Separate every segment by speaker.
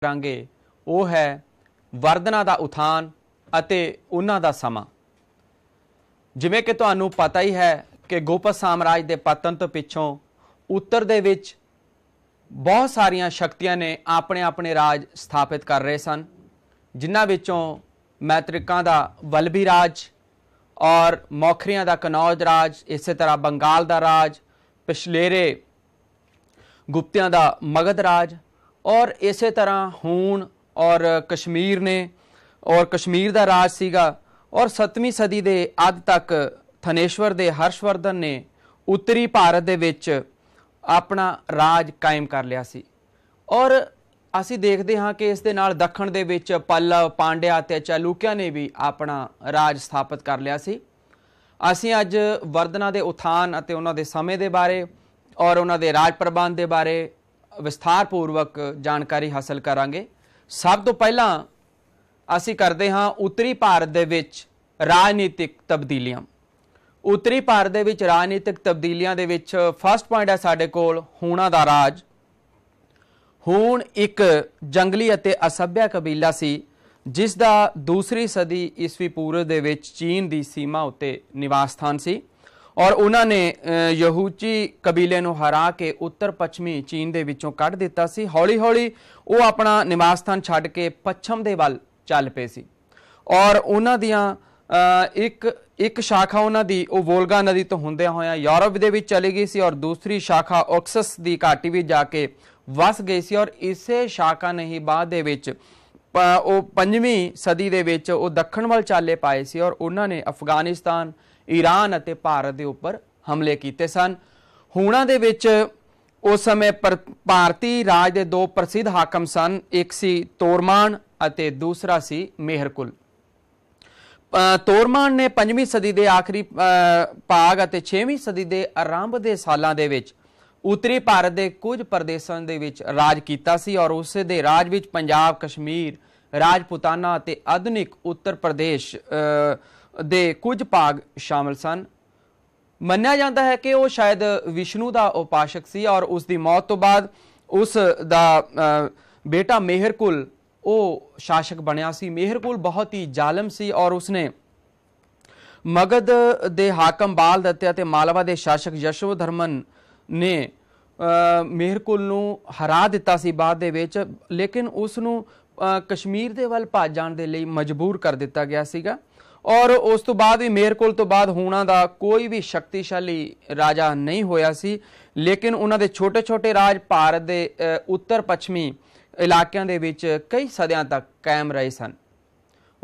Speaker 1: ਕਰਾਂਗੇ ਉਹ ਹੈ ਵਰਦਨਾ ਦਾ ਉਥਾਨ ਅਤੇ ਉਹਨਾਂ ਦਾ ਸਮਾਂ ਜਿਵੇਂ ਕਿ ਤੁਹਾਨੂੰ ਪਤਾ ਹੀ ਹੈ ਕਿ ਗੋਪਤ ਸਾਮਰਾਜ ਦੇ ਪਤਨ ਤੋਂ ਪਿੱਛੋਂ ਉੱਤਰ ਦੇ ਵਿੱਚ ਬਹੁਤ ਸਾਰੀਆਂ ਸ਼ਕਤੀਆਂ ਨੇ ਆਪਣੇ ਆਪਣੇ ਰਾਜ ਸਥਾਪਿਤ ਕਰ ਰਹੇ ਸਨ ਜਿਨ੍ਹਾਂ ਵਿੱਚੋਂ ਮੈਤ੍ਰਿਕਾਂ ਦਾ ਵਲਭੀ ਰਾਜ ਔਰ ਮੌਖਰੀਆਂ ਦਾ ਕਨੌਜ ਰਾਜ ਇਸੇ ਤਰ੍ਹਾਂ ਬੰਗਾਲ ਦਾ ਰਾਜ ਪਿਛਲੇਰੇ ਗੁਪਤਿਆਂ ਦਾ ਮਗਧ ਰਾਜ ਔਰ ਇਸੇ ਤਰ੍ਹਾਂ ਹੂਣ ਔਰ ਕਸ਼ਮੀਰ ਨੇ ਔਰ ਕਸ਼ਮੀਰ ਦਾ ਰਾਜ ਸੀਗਾ ਔਰ 7ਵੀਂ ਸਦੀ ਦੇ ਅੱਧ ਤੱਕ ਥਨੇਸ਼ਵਰ ਦੇ ਹਰਸ਼ਵਰਧਨ ਨੇ ਉੱਤਰੀ ਭਾਰਤ ਦੇ ਵਿੱਚ ਆਪਣਾ ਰਾਜ ਕਾਇਮ ਕਰ ਲਿਆ ਸੀ ਔਰ ਅਸੀਂ ਦੇਖਦੇ ਹਾਂ ਕਿ ਇਸ ਦੇ ਨਾਲ ਦੱਖਣ ਦੇ ਵਿੱਚ ਪੱਲਵ ਪਾਂਡਿਆ ਤੇ ਚਾਲੂਕਿਆ ਨੇ ਵੀ ਆਪਣਾ ਰਾਜ ਸਥਾਪਿਤ ਕਰ ਲਿਆ ਸੀ ਅਸੀਂ ਅੱਜ ਵਰਦਨਾ ਦੇ ਉਥਾਨ ਅਤੇ ਉਹਨਾਂ ਦੇ ਸਮੇਂ ਦੇ ਬਾਰੇ ਔਰ ਉਹਨਾਂ ਦੇ ਰਾਜ ਪ੍ਰਬੰਧ ਦੇ ਬਾਰੇ ਵਿਸਥਾਰਪੂਰਵਕ ਜਾਣਕਾਰੀ ਹਾਸਲ ਕਰਾਂਗੇ ਸਭ ਤੋਂ ਪਹਿਲਾਂ ਅਸੀਂ ਕਰਦੇ ਹਾਂ ਉੱਤਰੀ ਭਾਰਤ ਦੇ ਵਿੱਚ ਰਾਜਨੀਤਿਕ ਤਬਦੀਲੀਆਂ ਉੱਤਰੀ ਭਾਰਤ ਦੇ ਵਿੱਚ ਰਾਜਨੀਤਿਕ ਤਬਦੀਲੀਆਂ ਦੇ ਵਿੱਚ ਫਰਸਟ ਪੁਆਇੰਟ ਹੈ ਸਾਡੇ ਕੋਲ ਹੂਣਾ ਦਾ ਰਾਜ ਹੂਣ ਇੱਕ ਜੰਗਲੀ ਅਤੇ ਅਸਭਿਆ ਕਬੀਲਾ ਸੀ ਜਿਸ ਦਾ ਦੂਸਰੀ ਸਦੀ ਈਸਵੀ ਪੂਰਵ ਦੇ ਵਿੱਚ ਚੀਨ ਦੀ ਸੀਮਾ ਉੱਤੇ ਨਿਵਾਸ ਸਥਾਨ ਸੀ ਔਰ ਉਹਨਾਂ ਨੇ ਯਹੂਚੀ ਕਬੀਲੇ ਨੂੰ ਹਰਾ ਕੇ ਉੱਤਰ ਪੱਛਮੀ ਚੀਨ ਦੇ ਵਿੱਚੋਂ ਕੱਢ ਦਿੱਤਾ ਸੀ ਹੌਲੀ-ਹੌਲੀ ਉਹ ਆਪਣਾ ਨਿਵਾਸ ਸਥਾਨ ਛੱਡ ਕੇ ਪੱਛਮ ਦੇ ਵੱਲ ਚੱਲ ਪਏ ਸੀ ਔਰ ਉਹਨਾਂ ਦੀਆਂ ਇੱਕ ਇੱਕ ਸ਼ਾਖਾ ਉਹਨਾਂ ਦੀ ਉਹ ਵੋਲਗਾ ਨਦੀ ਤੋਂ ਹੁੰਦਿਆਂ ਹੋਇਆਂ ਯੂਰਪ ਦੇ ਵਿੱਚ ਚਲੀ ਗਈ ਸੀ ਔਰ ਦੂਸਰੀ ਸ਼ਾਖਾ ਆਕਸਸ ਦੀ ਘਾਟੀ ਵਿੱਚ ਜਾ ਕੇ ਵਸ ਗਈ ਸੀ ਔਰ ਇਸੇ ਸ਼ਾਖਾ ਨਹੀਂ ਬਾਅਦ ਦੇ ਵਿੱਚ ਉਹ 5ਵੀਂ ਸਦੀ ਦੇ ਵਿੱਚ ਉਹ ਦੱਖਣ ਵੱਲ ਚਾਲੇ ਪਾਏ ਸੀ ਔਰ ਉਹਨਾਂ ਨੇ ਅਫਗਾਨਿਸਤਾਨ ਈਰਾਨ ਅਤੇ ਭਾਰਤ ਦੇ ਉੱਪਰ ਹਮਲੇ ਕੀਤੇ ਸਨ ਹੁਣਾਂ ਦੇ ਵਿੱਚ ਉਸ ਸਮੇਂ ਭਾਰਤੀ ਰਾਜ ਦੇ ਦੋ ਪ੍ਰਸਿੱਧ ਹਾਕਮ ਸਨ ਇੱਕ ਸੀ ਤੋਰਮਾਨ ਅਤੇ ਦੂਸਰਾ ਸੀ ਮਿਹਰਕੁਲ ਤੋਰਮਾਨ ਨੇ 5ਵੀਂ ਸਦੀ ਦੇ ਆਖਰੀ ਭਾਗ ਅਤੇ 6ਵੀਂ ਸਦੀ ਦੇ ਆਰੰਭ ਦੇ ਸਾਲਾਂ ਦੇ ਵਿੱਚ ਉੱਤਰੀ ਭਾਰਤ ਦੇ ਕੁਝ ਪ੍ਰਦੇਸ਼ਾਂ ਦੇ ਵਿੱਚ ਰਾਜ ਕੀਤਾ ਸੀ ਔਰ ਉਸ ਦੇ ਰਾਜ ਵਿੱਚ ਪੰਜਾਬ ਕਸ਼ਮੀਰ ਰਾਜਪੂਤਾਨਾ ਅਤੇ ਆਧੁਨਿਕ ਉੱਤਰ ਪ੍ਰਦੇਸ਼ ਦੇ ਕੁਝ ਭਾਗ ਸ਼ਾਮਲ ਸਨ ਮੰਨਿਆ ਜਾਂਦਾ ਹੈ ਕਿ ਉਹ ਸ਼ਾਇਦ ਵਿਸ਼ਨੂੰ ਦਾ ਉਪਾਸ਼ਕ ਸੀ ਔਰ ਉਸ ਦੀ ਮੌਤ ਤੋਂ ਬਾਅਦ ਉਸ ਦਾ ਬੇਟਾ ਮਿਹਰਕੁਲ ਉਹ ਸ਼ਾਸਕ ਬਣਿਆ ਸੀ ਮਿਹਰਕੁਲ ਬਹੁਤ ਹੀ ਜ਼ਾਲਮ ਸੀ ਔਰ ਉਸਨੇ ਮਗਧ ਦੇ ਹਾਕਮ ਬਾਲ ਦਤਿਆ ਤੇ ਮਾਲਵਾ ਦੇ ਸ਼ਾਸਕ ਯਸ਼ੋਧਰਮਨ ਨੇ ਮਿਹਰਕੁਲ ਨੂੰ ਹਰਾ ਦਿੱਤਾ ਸੀ ਬਾਅਦ ਦੇ ਵਿੱਚ ਲੇਕਿਨ ਉਸ ਨੂੰ ਕਸ਼ਮੀਰ ਦੇ ਵੱਲ ਭੱਜ ਜਾਣ ਦੇ ਲਈ ਮਜਬੂਰ ਕਰ ਦਿੱਤਾ ਗਿਆ ਸੀਗਾ ਔਰ ਉਸ ਤੋਂ ਬਾਅਦ ਵੀ ਕੋਲ ਤੋਂ ਬਾਅਦ ਹੋਣਾ ਦਾ ਕੋਈ ਵੀ ਸ਼ਕਤੀਸ਼ਾਲੀ ਰਾਜਾ ਨਹੀਂ ਹੋਇਆ ਸੀ ਲੇਕਿਨ ਉਹਨਾਂ ਦੇ ਛੋਟੇ-ਛੋਟੇ ਰਾਜ ਭਾਰਤ ਦੇ ਉੱਤਰ ਪੱਛਮੀ ਇਲਾਕਿਆਂ ਦੇ ਵਿੱਚ ਕਈ ਸਦੀਆਂ ਤੱਕ ਕਾਇਮ ਰਹੇ ਸਨ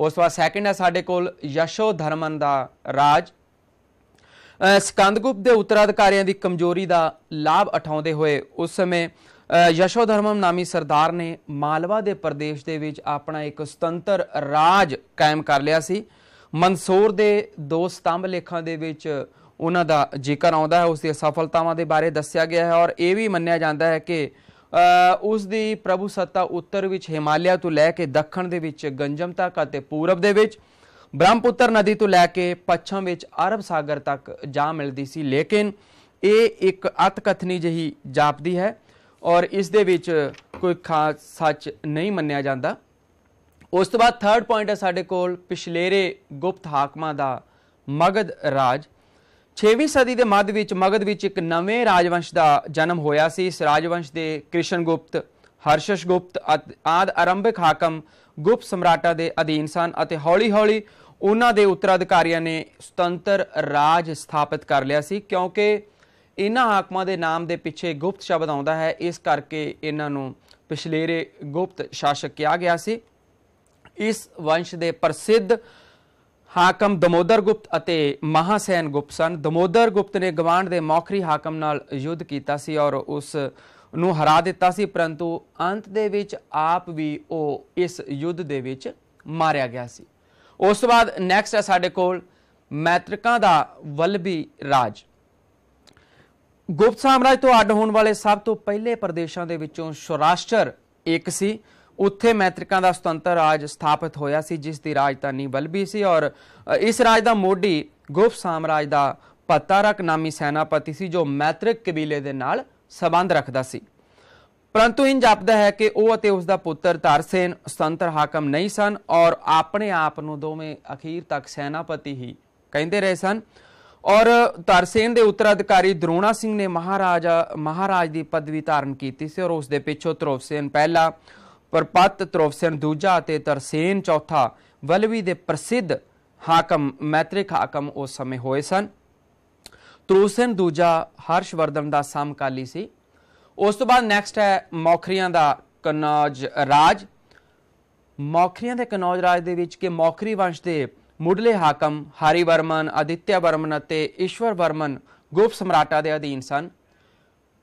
Speaker 1: ਉਸ ਤੋਂ ਬਾਅਦ ਸੈਕਿੰਡ ਹੈ ਸਾਡੇ ਕੋਲ ਯਸ਼ੋ ਧਰਮਨ ਦਾ ਰਾਜ ਸਕੰਦਗੁਪਤ ਦੇ ਉਤਰਾਧਿਕਾਰੀਆਂ ਦੀ ਕਮਜ਼ੋਰੀ ਦਾ ਲਾਭ ਉਠਾਉਂਦੇ ਹੋਏ ਉਸ ਸਮੇਂ ਯਸ਼ੋ ਧਰਮਨ ਨਾਮੀ ਸਰਦਾਰ ਨੇ ਮਾਲਵਾ ਦੇ ਪ੍ਰਦੇਸ਼ ਦੇ ਵਿੱਚ ਆਪਣਾ ਇੱਕ ਸੁਤੰਤਰ ਰਾਜ ਕਾਇਮ ਕਰ ਲਿਆ ਸੀ ਮਨਸੂਰ ਦੇ ਦੋ ਸਤੰਭ ਲੇਖਾਂ ਦੇ ਵਿੱਚ ਉਹਨਾਂ ਦਾ ਜ਼ਿਕਰ ਆਉਂਦਾ ਹੈ ਉਸ ਦੀ ਸਫਲਤਾਵਾਂ ਦੇ ਬਾਰੇ ਦੱਸਿਆ ਗਿਆ ਹੈ ਔਰ ਇਹ ਵੀ ਮੰਨਿਆ ਜਾਂਦਾ ਹੈ ਕਿ ਉਸ ਦੀ ਪ੍ਰਭੂ ਸੱਤਾ ਉੱਤਰ ਵਿੱਚ ਹਿਮਾਲਿਆ ਤੋਂ ਲੈ ਕੇ ਦੱਖਣ ਦੇ ਵਿੱਚ ਗੰਜਮ ਤੱਕ ਅਤੇ ਪੂਰਬ ਦੇ ਵਿੱਚ ਬ੍ਰਹਮਪੁੱਤਰ ਨਦੀ ਤੋਂ ਲੈ ਕੇ ਪੱਛਮ ਵਿੱਚ ਅਰਬ ਸਾਗਰ ਤੱਕ ਜਾ ਮਿਲਦੀ ਸੀ ਲੇਕਿਨ ਇਹ ਇੱਕ ਅਤਕਥਨੀ ਜਹੀ ਜਾਪਦੀ ਹੈ ਔਰ ਇਸ ਦੇ ਵਿੱਚ ਕੋਈ ਖਾਸ ਸੱਚ ਨਹੀਂ ਮੰਨਿਆ ਜਾਂਦਾ ਉਸ ਤੋਂ ਬਾਅਦ ਥਰਡ ਪੁਆਇੰਟ ਹੈ ਸਾਡੇ ਕੋਲ ਪਿਛਲੇਰੇ ਗੁਪਤ ਹਾਕਮਾਂ ਦਾ ਮਗਧ ਰਾਜ 6ਵੀਂ ਸਦੀ ਦੇ ਮੱਧ ਵਿੱਚ ਮਗਧ ਵਿੱਚ ਇੱਕ ਨਵੇਂ ਰਾਜਵੰਸ਼ ਦਾ ਜਨਮ ਹੋਇਆ ਸੀ ਇਸ ਰਾਜਵੰਸ਼ ਦੇ ਕ੍ਰਿਸ਼ਨ ਗੁਪਤ ਹਰਸ਼ਸ਼ ਗੁਪਤ ਆਦ ਆਰੰਭਿਕ ਹਾਕਮ ਗੁਪਤ ਸਮਰਾਟਾ ਦੇ ਅਧੀਨ ਸਨ ਅਤੇ ਹੌਲੀ-ਹੌਲੀ ਉਹਨਾਂ ਦੇ ਉੱਤਰਾਧਿਕਾਰੀਆਂ ਨੇ ਸੁਤੰਤਰ ਰਾਜ ਸਥਾਪਿਤ ਕਰ ਲਿਆ ਸੀ ਕਿਉਂਕਿ ਇਹਨਾਂ ਹਾਕਮਾਂ ਦੇ ਨਾਮ ਦੇ ਪਿੱਛੇ ਗੁਪਤ ਸ਼ਬਦ ਆਉਂਦਾ ਹੈ ਇਸ ਕਰਕੇ ਇਹਨਾਂ ਨੂੰ ਪਿਛਲੇਰੇ ਗੁਪਤ ਸ਼ਾਸਕ ਕਿਹਾ ਗਿਆ ਸੀ ਇਸ ਵੰਸ਼ ਦੇ ਪ੍ਰਸਿੱਧ ਹਾਕਮ ਦਮੋਦਰ ਗੁਪਤ ਅਤੇ ਮਹਾਸੈਨ ਗੁਪਤ ਸਨ ਦਮੋਦਰ ਗੁਪਤ ਨੇ ਗਵਾਂਡ ਦੇ ਮੌਖਰੀ ਹਾਕਮ ਨਾਲ ਯੁੱਧ ਕੀਤਾ ਸੀ ਔਰ ਉਸ ਨੂੰ ਹਰਾ ਦਿੱਤਾ ਸੀ ਪਰੰਤੂ ਅੰਤ ਦੇ ਵਿੱਚ ਆਪ ਵੀ ਉਹ ਇਸ ਯੁੱਧ ਦੇ ਵਿੱਚ ਮਾਰਿਆ ਗਿਆ ਸੀ ਉਸ ਤੋਂ ਬਾਅਦ ਨੈਕਸਟ ਹੈ ਸਾਡੇ ਕੋਲ ਮੈਤ੍ਰਿਕਾਂ ਦਾ ਵਲਬੀ ਰਾਜ ਗੁਪਤ ਸਾਮਰਾਜ ਤੋਂ ਅੱਡ ਹੋਣ ਵਾਲੇ ਸਭ ਤੋਂ ਪਹਿਲੇ ਪ੍ਰਦੇਸ਼ਾਂ ਦੇ ਵਿੱਚੋਂ ਸ਼ੁਰਾਸ਼ਟਰ ਇੱਕ ਸੀ ਉੱਥੇ ਮੈਤ੍ਰਿਕਾਂ ਦਾ ਸੁਤੰਤਰ ਰਾਜ ਸਥਾਪਿਤ ਹੋਇਆ ਸੀ ਜਿਸ ਦੀ ਰਾਜਧਾਨੀ ਬਲਬੀ ਸੀ ਔਰ ਇਸ ਰਾਜ ਦਾ ਮੋਢੀ ਗੁਪਤ ਸਾਮਰਾਜ ਦਾ ਪਤਾਰਕ ਨਾਮੀ ਸੈਨਾਪਤੀ ਸੀ ਜੋ ਮੈਤ੍ਰਿਕ ਕਬੀਲੇ ਦੇ ਨਾਲ ਸਬੰਧ ਰੱਖਦਾ ਸੀ ਪਰੰਤੂ ਇਹ ਜਾਪਦਾ ਹੈ ਕਿ ਉਹ ਅਤੇ ਉਸ ਦਾ ਪੁੱਤਰ ਧਰਸੇਨ ਸੁਤੰਤਰ ਹਾਕਮ ਨਹੀਂ ਸਨ ਔਰ ਆਪਣੇ ਆਪ ਨੂੰ ਦੋਵੇਂ ਅਖੀਰ ਤੱਕ ਸੈਨਾਪਤੀ ਹੀ ਕਹਿੰਦੇ ਰਹੇ ਸਨ ਔਰ ਤਰਸੇਨ ਦੇ ਉੱਤਰਾਧਿਕਾਰੀ ਦਰੋਣਾ ਸਿੰਘ ਨੇ ਮਹਾਰਾਜਾ ਮਹਾਰਾਜ ਦੀ ਪਦਵੀ ਧਾਰਨ ਕੀਤੀ ਸੀ ਔਰ ਉਸ ਦੇ ਪਿੱਛੋਂ ਤਰੋਸੇਨ ਪਹਿਲਾ ਪਰਪਤ ਤਰੋਵਸਨ ਦੂਜਾ ਅਤੇ ਤਰਸੇਨ ਚੌਥਾ ਵਲਵੀ ਦੇ ਪ੍ਰਸਿੱਧ ਹਾਕਮ ਮੈਤ੍ਰਿਕ ਹਾਕਮ ਉਸ ਸਮੇਂ ਹੋਏ ਸਨ ਤਰੋਵਸਨ ਦੂਜਾ ਹਰਸ਼ਵਰਧਨ ਦਾ ਸਮਕਾਲੀ ਸੀ ਉਸ ਤੋਂ ਬਾਅਦ ਨੈਕਸਟ ਹੈ ਮੌਖਰੀਆਂ ਦਾ ਕਨੌਜ ਰਾਜ ਮੌਖਰੀਆਂ ਦੇ ਕਨੌਜ ਰਾਜ ਦੇ ਵਿੱਚ ਕਿ ਮੌਖਰੀ ਵੰਸ਼ ਦੇ ਮੁੱਢਲੇ ਹਾਕਮ ਵਰਮਨ ਅਦਿੱਤਿਆ ਵਰਮਨ ਅਤੇ ਈਸ਼ਵਰ ਵਰਮਨ ਗੁਪ ਸਮਰਾਟਾ ਦੇ ਅਧੀਨ ਸਨ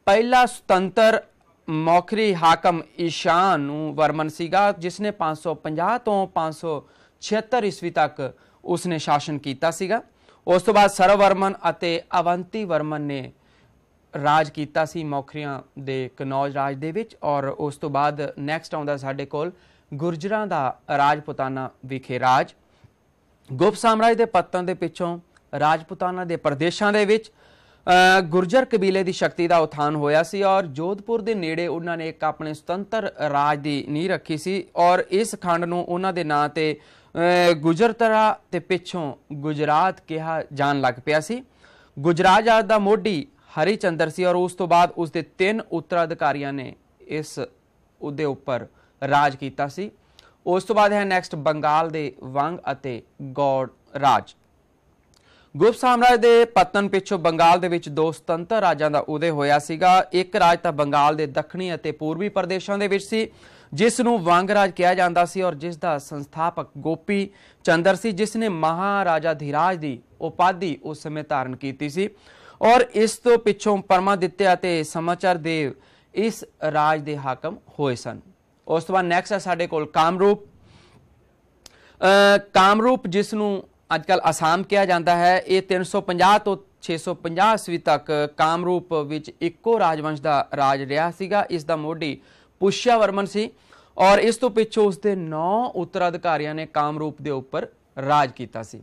Speaker 1: ਪਹਿਲਾ ਸੁਤੰਤਰ ਮੌਖਰੀ ਹਾਕਮ ਇਸ਼ਾਨ ਨੂੰ ਵਰਮਨ ਸੀਗਾ ਜਿਸ ਨੇ 550 ਤੋਂ 576 ਈਸਵੀ ਤੱਕ ਉਸ ਨੇ ਸ਼ਾਸਨ ਕੀਤਾ ਸੀਗਾ ਉਸ ਤੋਂ ਬਾਅਦ ਸਰਵਰਮਨ ਅਤੇ ਅਵੰਤੀ ਵਰਮਨ ਨੇ ਰਾਜ ਕੀਤਾ ਸੀ ਮੌਖਰੀਆਂ ਦੇ ਕਨੌਜ ਰਾਜ ਦੇ ਵਿੱਚ ਔਰ ਉਸ ਤੋਂ ਬਾਅਦ ਨੈਕਸਟ ਆਉਂਦਾ ਸਾਡੇ ਕੋਲ ਗੁਰਜਰਾਂ ਦਾ ਰਾਜਪੂਤਾਨਾ ਵਿਖੇ ਰਾਜ ਗੁਪਤ ਸਾਮਰਾਜ ਦੇ ਪਤਨ ਦੇ ਪਿੱਛੋਂ ਰਾਜਪੂਤਾਨਾ ਦੇ ਪ੍ਰਦੇਸ਼ਾਂ ਦੇ ਵਿੱਚ ਗੁਰਜਰ ਕਬੀਲੇ ਦੀ ਸ਼ਕਤੀ ਦਾ ਉਥਾਨ ਹੋਇਆ ਸੀ ਔਰ ਜੋਧਪੁਰ ਦੇ ਨੇੜੇ ਉਹਨਾਂ ਨੇ ਇੱਕ ਆਪਣੇ ਸੁਤੰਤਰ ਰਾਜ ਦੀ ਨੀਂਹ ਰੱਖੀ ਸੀ ਔਰ ਇਸ ਖੰਡ ਨੂੰ ਉਹਨਾਂ ਦੇ ਨਾਂ ਤੇ ਗੁਜਰਤਰਾ ਤੇ ਪਿੱਛੋਂ ਗੁਜਰਾਤ ਕਿਹਾ ਜਾਣ ਲੱਗ ਪਿਆ ਸੀ ਗੁਜਰਾਜ ਦਾ ਮੋਢੀ ਹਰੀ ਚੰਦਰ ਸੀ ਔਰ ਉਸ ਤੋਂ ਬਾਅਦ ਉਸ ਦੇ ਤਿੰਨ ਉੱਤਰਾਧਿਕਾਰੀਆਂ ਨੇ ਇਸ ਉਹਦੇ ਉੱਪਰ ਰਾਜ ਕੀਤਾ ਸੀ ਉਸ ਤੋਂ ਬਾਅਦ ਹੈ ਨੈਕਸਟ ਬੰਗਾਲ ਦੇ ਵੰਗ ਅਤੇ ਗੌੜ ਰਾਜ ਗੁਪਤ ਸਾਮਰਾਜ ਦੇ ਪਤਨ ਪਿੱਛੋਂ ਬੰਗਾਲ ਦੇ ਵਿੱਚ ਦੋ ਸੁਤੰਤਰ ਰਾਜਾਂ ਦਾ ਉਦੇ ਹੋਇਆ ਸੀਗਾ ਇੱਕ ਰਾਜ ਤਾਂ ਬੰਗਾਲ ਦੇ ਦੱਖਣੀ ਅਤੇ ਪੂਰਬੀ ਪ੍ਰਦੇਸ਼ਾਂ ਦੇ ਵਿੱਚ ਸੀ ਜਿਸ ਨੂੰ ਵੰਗ ਰਾਜ ਕਿਹਾ ਜਾਂਦਾ ਸੀ ਔਰ ਜਿਸ ਦਾ ਸੰਸਥਾਪਕ ਗੋਪੀ ਚੰਦਰ ਸੀ ਜਿਸ ਨੇ ਮਹਾਰਾਜਾ ਧੀਰਾਜ ਦੀ ਉਪਾਧੀ ਉਸ ਸਮੇਂ ਧਾਰਨ ਕੀਤੀ ਸੀ ਔਰ ਇਸ ਤੋਂ ਪਿੱਛੋਂ ਪਰਮਾਦਿੱਤਯ ਤੇ ਸਮਾਚਾਰ ਦੇਵ ਇਸ ਰਾਜ ਦੇ ਹਾਕਮ ਹੋਏ ਸਨ ਉਸ ਤੋਂ ਬਾਅਦ ਨੈਕਸਟ ਹੈ ਸਾਡੇ ਕੋਲ ਕਾਮਰੂਪ ਕਾਮਰੂਪ ਜਿਸ ਨੂੰ ਅੱਜ ਕੱਲ ਅਸਾਮ ਕਿਹਾ ਜਾਂਦਾ ਹੈ ਇਹ 350 ਤੋਂ 650 ਸਵੀ ਤੱਕ ਕਾਮਰੂਪ ਵਿੱਚ ਇੱਕੋ ਰਾਜਵੰਸ਼ ਦਾ ਰਾਜ ਰਿਹਾ ਸੀਗਾ ਇਸ ਦਾ ਮੋਢੀ ਪੁਸ਼ਿਆ ਵਰਮਨ ਸੀ ਔਰ ਇਸ ਤੋਂ ਪਿੱਛੋਂ ਉਸ ਦੇ 9 ਉਤਰਾਧਿਕਾਰੀਆਂ ਨੇ ਕਾਮਰੂਪ ਦੇ ਉੱਪਰ ਰਾਜ ਕੀਤਾ ਸੀ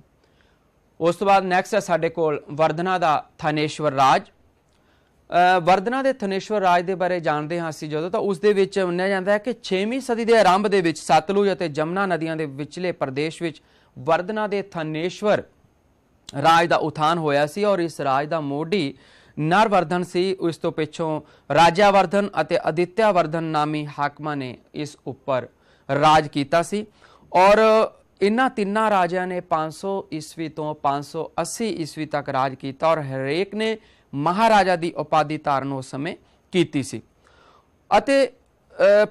Speaker 1: ਉਸ ਤੋਂ ਬਾਅਦ ਨੈਕਸਟ ਹੈ ਸਾਡੇ ਕੋਲ ਵਰਧਨਾ ਦਾ ਥਨੇਸ਼ਵਰ ਰਾਜ ਵਰਧਨਾ ਦੇ ਥਨੇਸ਼ਵਰ ਰਾਜ ਦੇ ਬਾਰੇ ਜਾਣਦੇ ਹਾਂ ਅਸੀਂ ਜਦੋਂ ਤਾਂ ਉਸ ਦੇ ਵਿੱਚ ਮੰਨਿਆ ਜਾਂਦਾ ਹੈ ਕਿ 6ਵੀਂ ਸਦੀ ਦੇ ਆਰੰਭ ਦੇ ਵਿੱਚ ਸਤਲੁਜ ਅਤੇ ਜਮਨਾ ਨਦੀਆਂ ਦੇ ਵਿਚਲੇ ਪ੍ਰਦੇਸ਼ ਵਿੱਚ ਵਰਦਨਾ ਦੇ ਥਨੇਸ਼ਵਰ ਰਾਜ ਦਾ ਉਥਾਨ ਹੋਇਆ ਸੀ ਔਰ ਇਸ ਰਾਜ ਦਾ ਮੋਢੀ ਨਰਵਰਧਨ ਸੀ ਉਸ ਤੋਂ ਪਿੱਛੋਂ ਰਾਜਾਵਰਧਨ ਅਤੇ ਅਦਿੱਤਿਆਵਰਧਨ ਨਾਮੀ ਹਾਕਮਾਂ ਨੇ ਇਸ ਉੱਪਰ ਰਾਜ ਕੀਤਾ ਸੀ ਔਰ ਇਨ੍ਹਾਂ ਤਿੰਨਾਂ ਰਾਜਿਆਂ ਨੇ 500 ਈਸਵੀ ਤੋਂ 580 ਈਸਵੀ ਤੱਕ ਰਾਜ ਕੀਤਾ ਔਰ ਹਰੇਕ ਨੇ ਮਹਾਰਾਜਾ ਦੀ ਉਪਾਧੀ ਧਾਰਨ ਉਸ ਸਮੇਂ ਕੀਤੀ ਸੀ ਅਤੇ